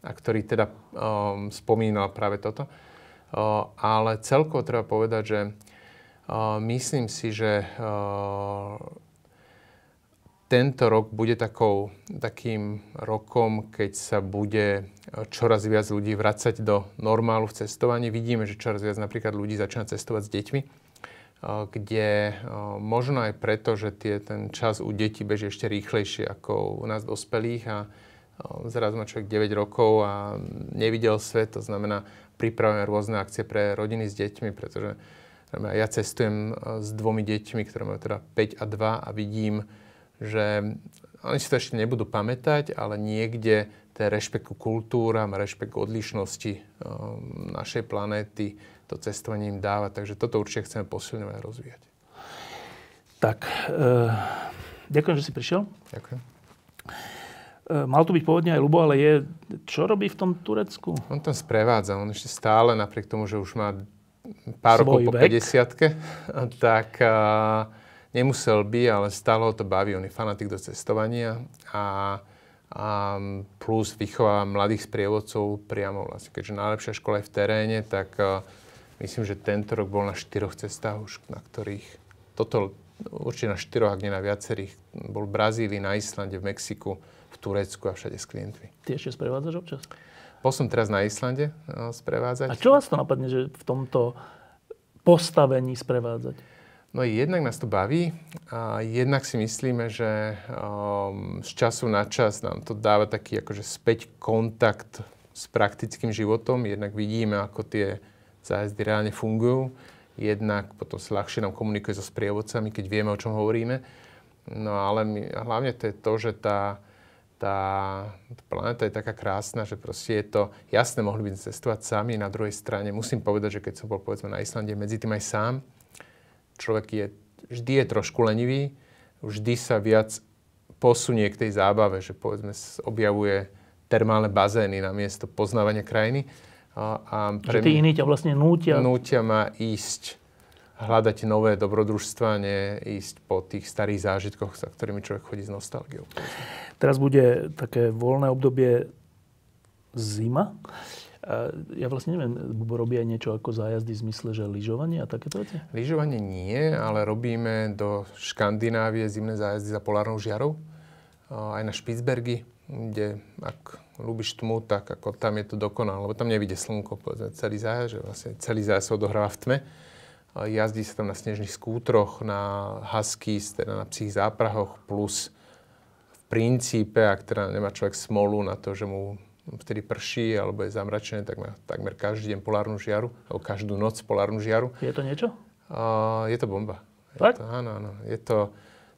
a ktorý teda um, spomínal práve toto. Uh, ale celkovo treba povedať, že Myslím si, že tento rok bude takou, takým rokom, keď sa bude čoraz viac ľudí vracať do normálu v cestovaní. Vidíme, že čoraz viac napríklad ľudí začína cestovať s deťmi, kde možno aj preto, že tie, ten čas u detí beží ešte rýchlejšie ako u nás dospelých a zrazu má človek 9 rokov a nevidel svet, to znamená pripravujeme rôzne akcie pre rodiny s deťmi, pretože uh, ja cestujem e, s dvomi deťmi, ktoré majú teda 5 a 2 a vidím, že oni si to ešte nebudú pamätať, ale niekde ten rešpekt ku kultúram, rešpekt k odlišnosti e, našej planéty, to cestovanie im dáva. Takže toto určite chceme posilňovať a rozvíjať. Tak, e, ďakujem, že si prišiel. Ďakujem. E, mal tu byť pôvodne aj Lubo, ale je, čo robí v tom Turecku? On tam sprevádza. On ešte stále, napriek tomu, že už má pár rokov po 50 tak nemusel by, ale stále to baví. On je fanatik do cestovania a, a plus vychová mladých sprievodcov priamo vlastne. Keďže najlepšia škola je v teréne, tak myslím, že tento rok bol na štyroch cestách už, na ktorých toto určite na štyroch, ak nie na viacerých. Bol v Brazílii, na Islande, v Mexiku, v Turecku a všade s klientmi. Ty ešte sprevádzaš občas? Bol som teraz na Islande eh, sprevádzať. A čo vás to napadne, že v tomto postavení sprevádzať? No jednak nás to baví a jednak si myslíme, že um, z času na čas nám to dáva taký akože späť kontakt s praktickým životom. Jednak vidíme, ako tie zájazdy reálne fungujú. Jednak potom sa ľahšie nám komunikuje so sprievodcami, keď vieme, o čom hovoríme. No ale my, hlavne to je to, že tá, tá planéta je taká krásna, že proste je to, jasné, mohli by sme cestovať sami, na druhej strane musím povedať, že keď som bol povedzme na Islande, medzi tým aj sám, človek je, vždy je trošku lenivý, vždy sa viac posunie k tej zábave, že povedzme objavuje termálne bazény na miesto poznávania krajiny. A, a pre... Že tí iní ťa vlastne nútia. Nútia ma ísť hľadať nové dobrodružstva, neísť po tých starých zážitkoch, za ktorými človek chodí s nostalgiou. Teraz bude také voľné obdobie zima. Ja vlastne neviem, robí aj niečo ako zájazdy v zmysle, že lyžovanie a takéto veci? Lyžovanie nie, ale robíme do Škandinávie zimné zájazdy za polárnou žiarou. Aj na Špicbergy, kde ak ľúbiš tmu, tak ako tam je to dokonalé, lebo tam nevidie slnko, povedzme, celý zájazd, že vlastne celý zájazd sa odohráva v tme. Jazdí sa tam na snežných skútroch, na huskies, teda na psích záprahoch, plus v princípe, ak teda nemá človek smolu na to, že mu vtedy prší alebo je zamračené, tak má takmer každý deň polárnu žiaru, alebo každú noc polárnu žiaru. Je to niečo? Uh, je to bomba. Je to, áno, áno. Je to,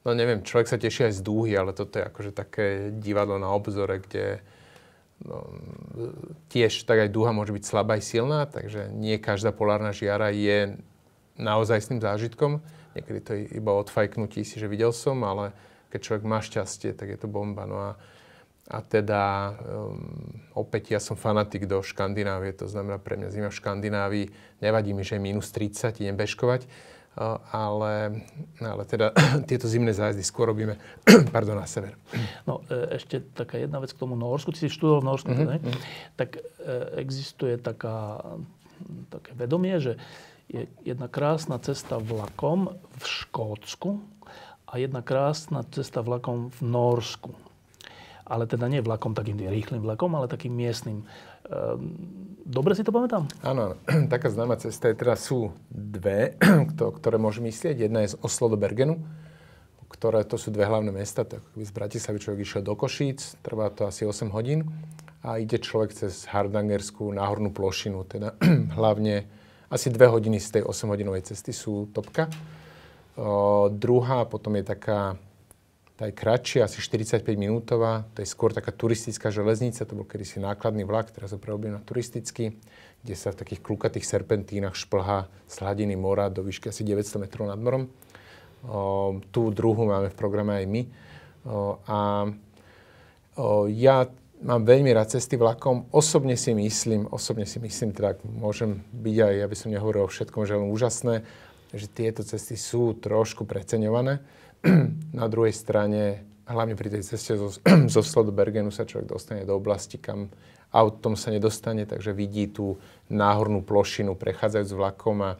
no neviem, človek sa teší aj z dúhy, ale toto je akože také divadlo na obzore, kde no, tiež tak aj dúha môže byť slabá aj silná, takže nie každá polárna žiara je naozaj s tým zážitkom. Niekedy to je iba odfajknutí si, že videl som, ale keď človek má šťastie, tak je to bomba. No a, a teda um, opäť ja som fanatik do Škandinávie, to znamená pre mňa zima v Škandinávii, nevadí mi, že je minus 30, idem bežkovať, ale, ale teda tieto zimné zájazdy skôr robíme pardon, na sever. No e, ešte taká jedna vec k tomu Norsku, ty si študoval v Norsku, mm-hmm. tak e, existuje taká, také vedomie, že je jedna krásna cesta vlakom v Škótsku a jedna krásna cesta vlakom v Norsku. Ale teda nie vlakom takým rýchlým vlakom, ale takým miestnym. Ehm, dobre si to pamätám? Áno, taká známa cesta je, teda sú dve, ktoré môžem myslieť. Jedna je z Oslo do Bergenu, ktoré to sú dve hlavné mesta. Tak z Bratislavy človek išiel do Košíc, trvá to asi 8 hodín a ide človek cez Hardangerskú náhornú plošinu, teda hlavne asi dve hodiny z tej 8-hodinovej cesty sú topka. O, druhá potom je taká, tá je kratšia, asi 45 minútová, to je skôr taká turistická železnica, to bol kedysi nákladný vlak, teraz ho prerobil na turistický, kde sa v takých klukatých serpentínach šplhá z hladiny mora do výšky asi 900 metrov nad morom. O, tú druhú máme v programe aj my. O, a o, ja mám veľmi rád cesty vlakom. Osobne si myslím, osobne si myslím, teda môžem byť aj, aby som nehovoril o všetkom, že len úžasné, že tieto cesty sú trošku preceňované. Na druhej strane, hlavne pri tej ceste zo, zo bergenu sa človek dostane do oblasti, kam autom sa nedostane, takže vidí tú náhornú plošinu, prechádzajúc vlakom a,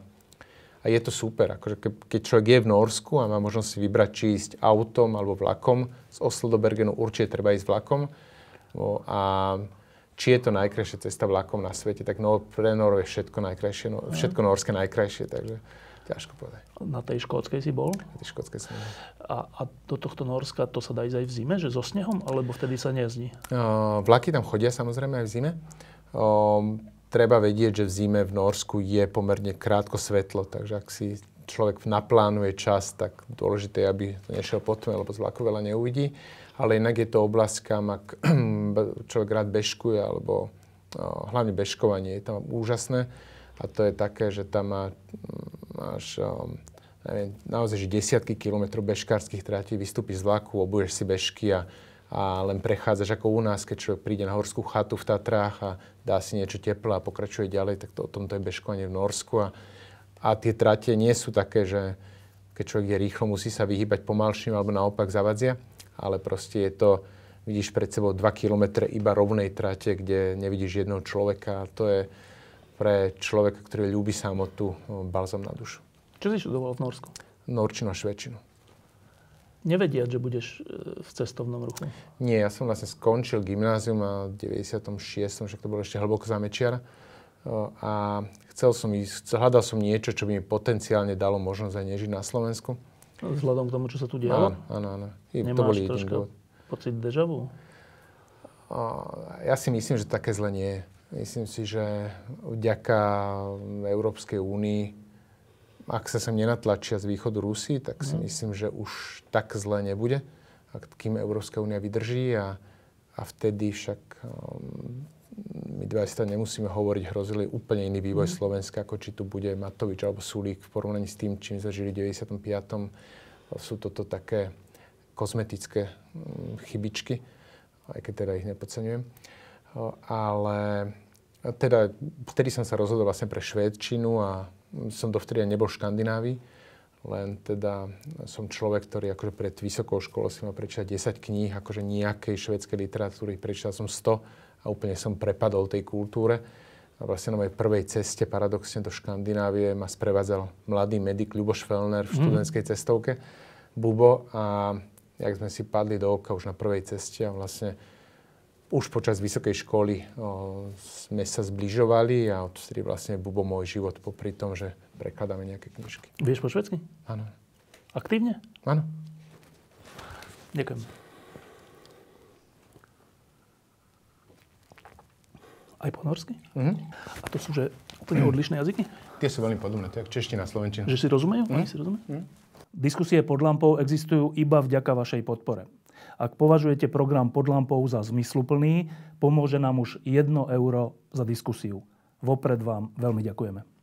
a je to super. Akože ke, keď človek je v Norsku a má možnosť si vybrať, či ísť autom alebo vlakom, z Oslo do Bergenu určite treba ísť vlakom, No a či je to najkrajšia cesta vlakom na svete, tak no, pre Norov je všetko najkrajšie, no, mhm. všetko norské najkrajšie, takže ťažko povedať. Na tej škótskej si bol? Na tej škótskej som bol. A, a do tohto Norska to sa dá ísť aj v zime, že so snehom, alebo vtedy sa nezní? Uh, vlaky tam chodia samozrejme aj v zime. Um, treba vedieť, že v zime v Norsku je pomerne krátko svetlo, takže ak si človek naplánuje čas, tak dôležité je, aby nešiel po tme, lebo z vlaku veľa neuvidí ale inak je to oblasť, kam ak človek rád bežkuje, alebo no, hlavne bežkovanie je tam úžasné. A to je také, že tam má, um, až neviem, naozaj že desiatky kilometrov bežkárskych tráti, vystúpiš z vlaku, obuješ si bežky a, a len prechádzaš ako u nás, keď človek príde na horskú chatu v Tatrách a dá si niečo teplé a pokračuje ďalej, tak to, o tomto je bežkovanie v Norsku. A, a tie trate nie sú také, že keď človek je rýchlo, musí sa vyhybať pomalším alebo naopak zavadzia ale proste je to, vidíš pred sebou 2 km iba rovnej trate, kde nevidíš jedného človeka. a To je pre človeka, ktorý ľúbi samotu, balzam na dušu. Čo si študoval v Norsku? Norčinu a švečinu. Nevediať, že budeš e, v cestovnom ruchu? Nie, ja som vlastne skončil gymnázium a v 96. však to bolo ešte hlboko za mečiar. E, a chcel som ísť, hľadal som niečo, čo by mi potenciálne dalo možnosť aj nežiť na Slovensku. No, vzhľadom k tomu, čo sa tu dialo? Áno, áno. áno. I, Nemáš to boli troška pocit deja vu? Ja si myslím, že také zle nie je. Myslím si, že vďaka Európskej únii, ak sa sem nenatlačia z východu Rusy, tak si mhm. myslím, že už tak zle nebude, ak, kým Európska únia vydrží a, a vtedy však um, my dva si to nemusíme hovoriť, hrozili úplne iný vývoj mm. Slovenska, ako či tu bude Matovič alebo Sulík v porovnaní s tým, čím zažili v 95. Sú toto také kozmetické mm, chybičky, aj keď teda ich nepodceňujem. Ale teda vtedy som sa rozhodol vlastne pre Švédčinu a mm, som dovtedy nebol v Škandinávii, len teda som človek, ktorý akože pred vysokou školou si mal prečítať 10 kníh, akože nejakej švedskej literatúry, prečítal som 100 a úplne som prepadol tej kultúre. A vlastne na mojej prvej ceste, paradoxne do Škandinávie, ma sprevádzal mladý medik Ľuboš Fellner v mhm. študentskej cestovke, Bubo. A jak sme si padli do oka už na prvej ceste a vlastne už počas vysokej školy o, sme sa zbližovali a odstri vlastne Bubo môj život popri tom, že prekladáme nejaké knižky. Vieš po švedsky? Áno. Aktívne? Áno. Ďakujem. Aj po norsky? Mm-hmm. A to sú že úplne mm. odlišné jazyky? Tie sú veľmi podobné, to je čeština, slovenčina. Že si rozumejú? Mm. Oni si rozumejú? Mm. Diskusie pod lampou existujú iba vďaka vašej podpore. Ak považujete program pod lampou za zmysluplný, pomôže nám už 1 euro za diskusiu. Vopred vám veľmi ďakujeme.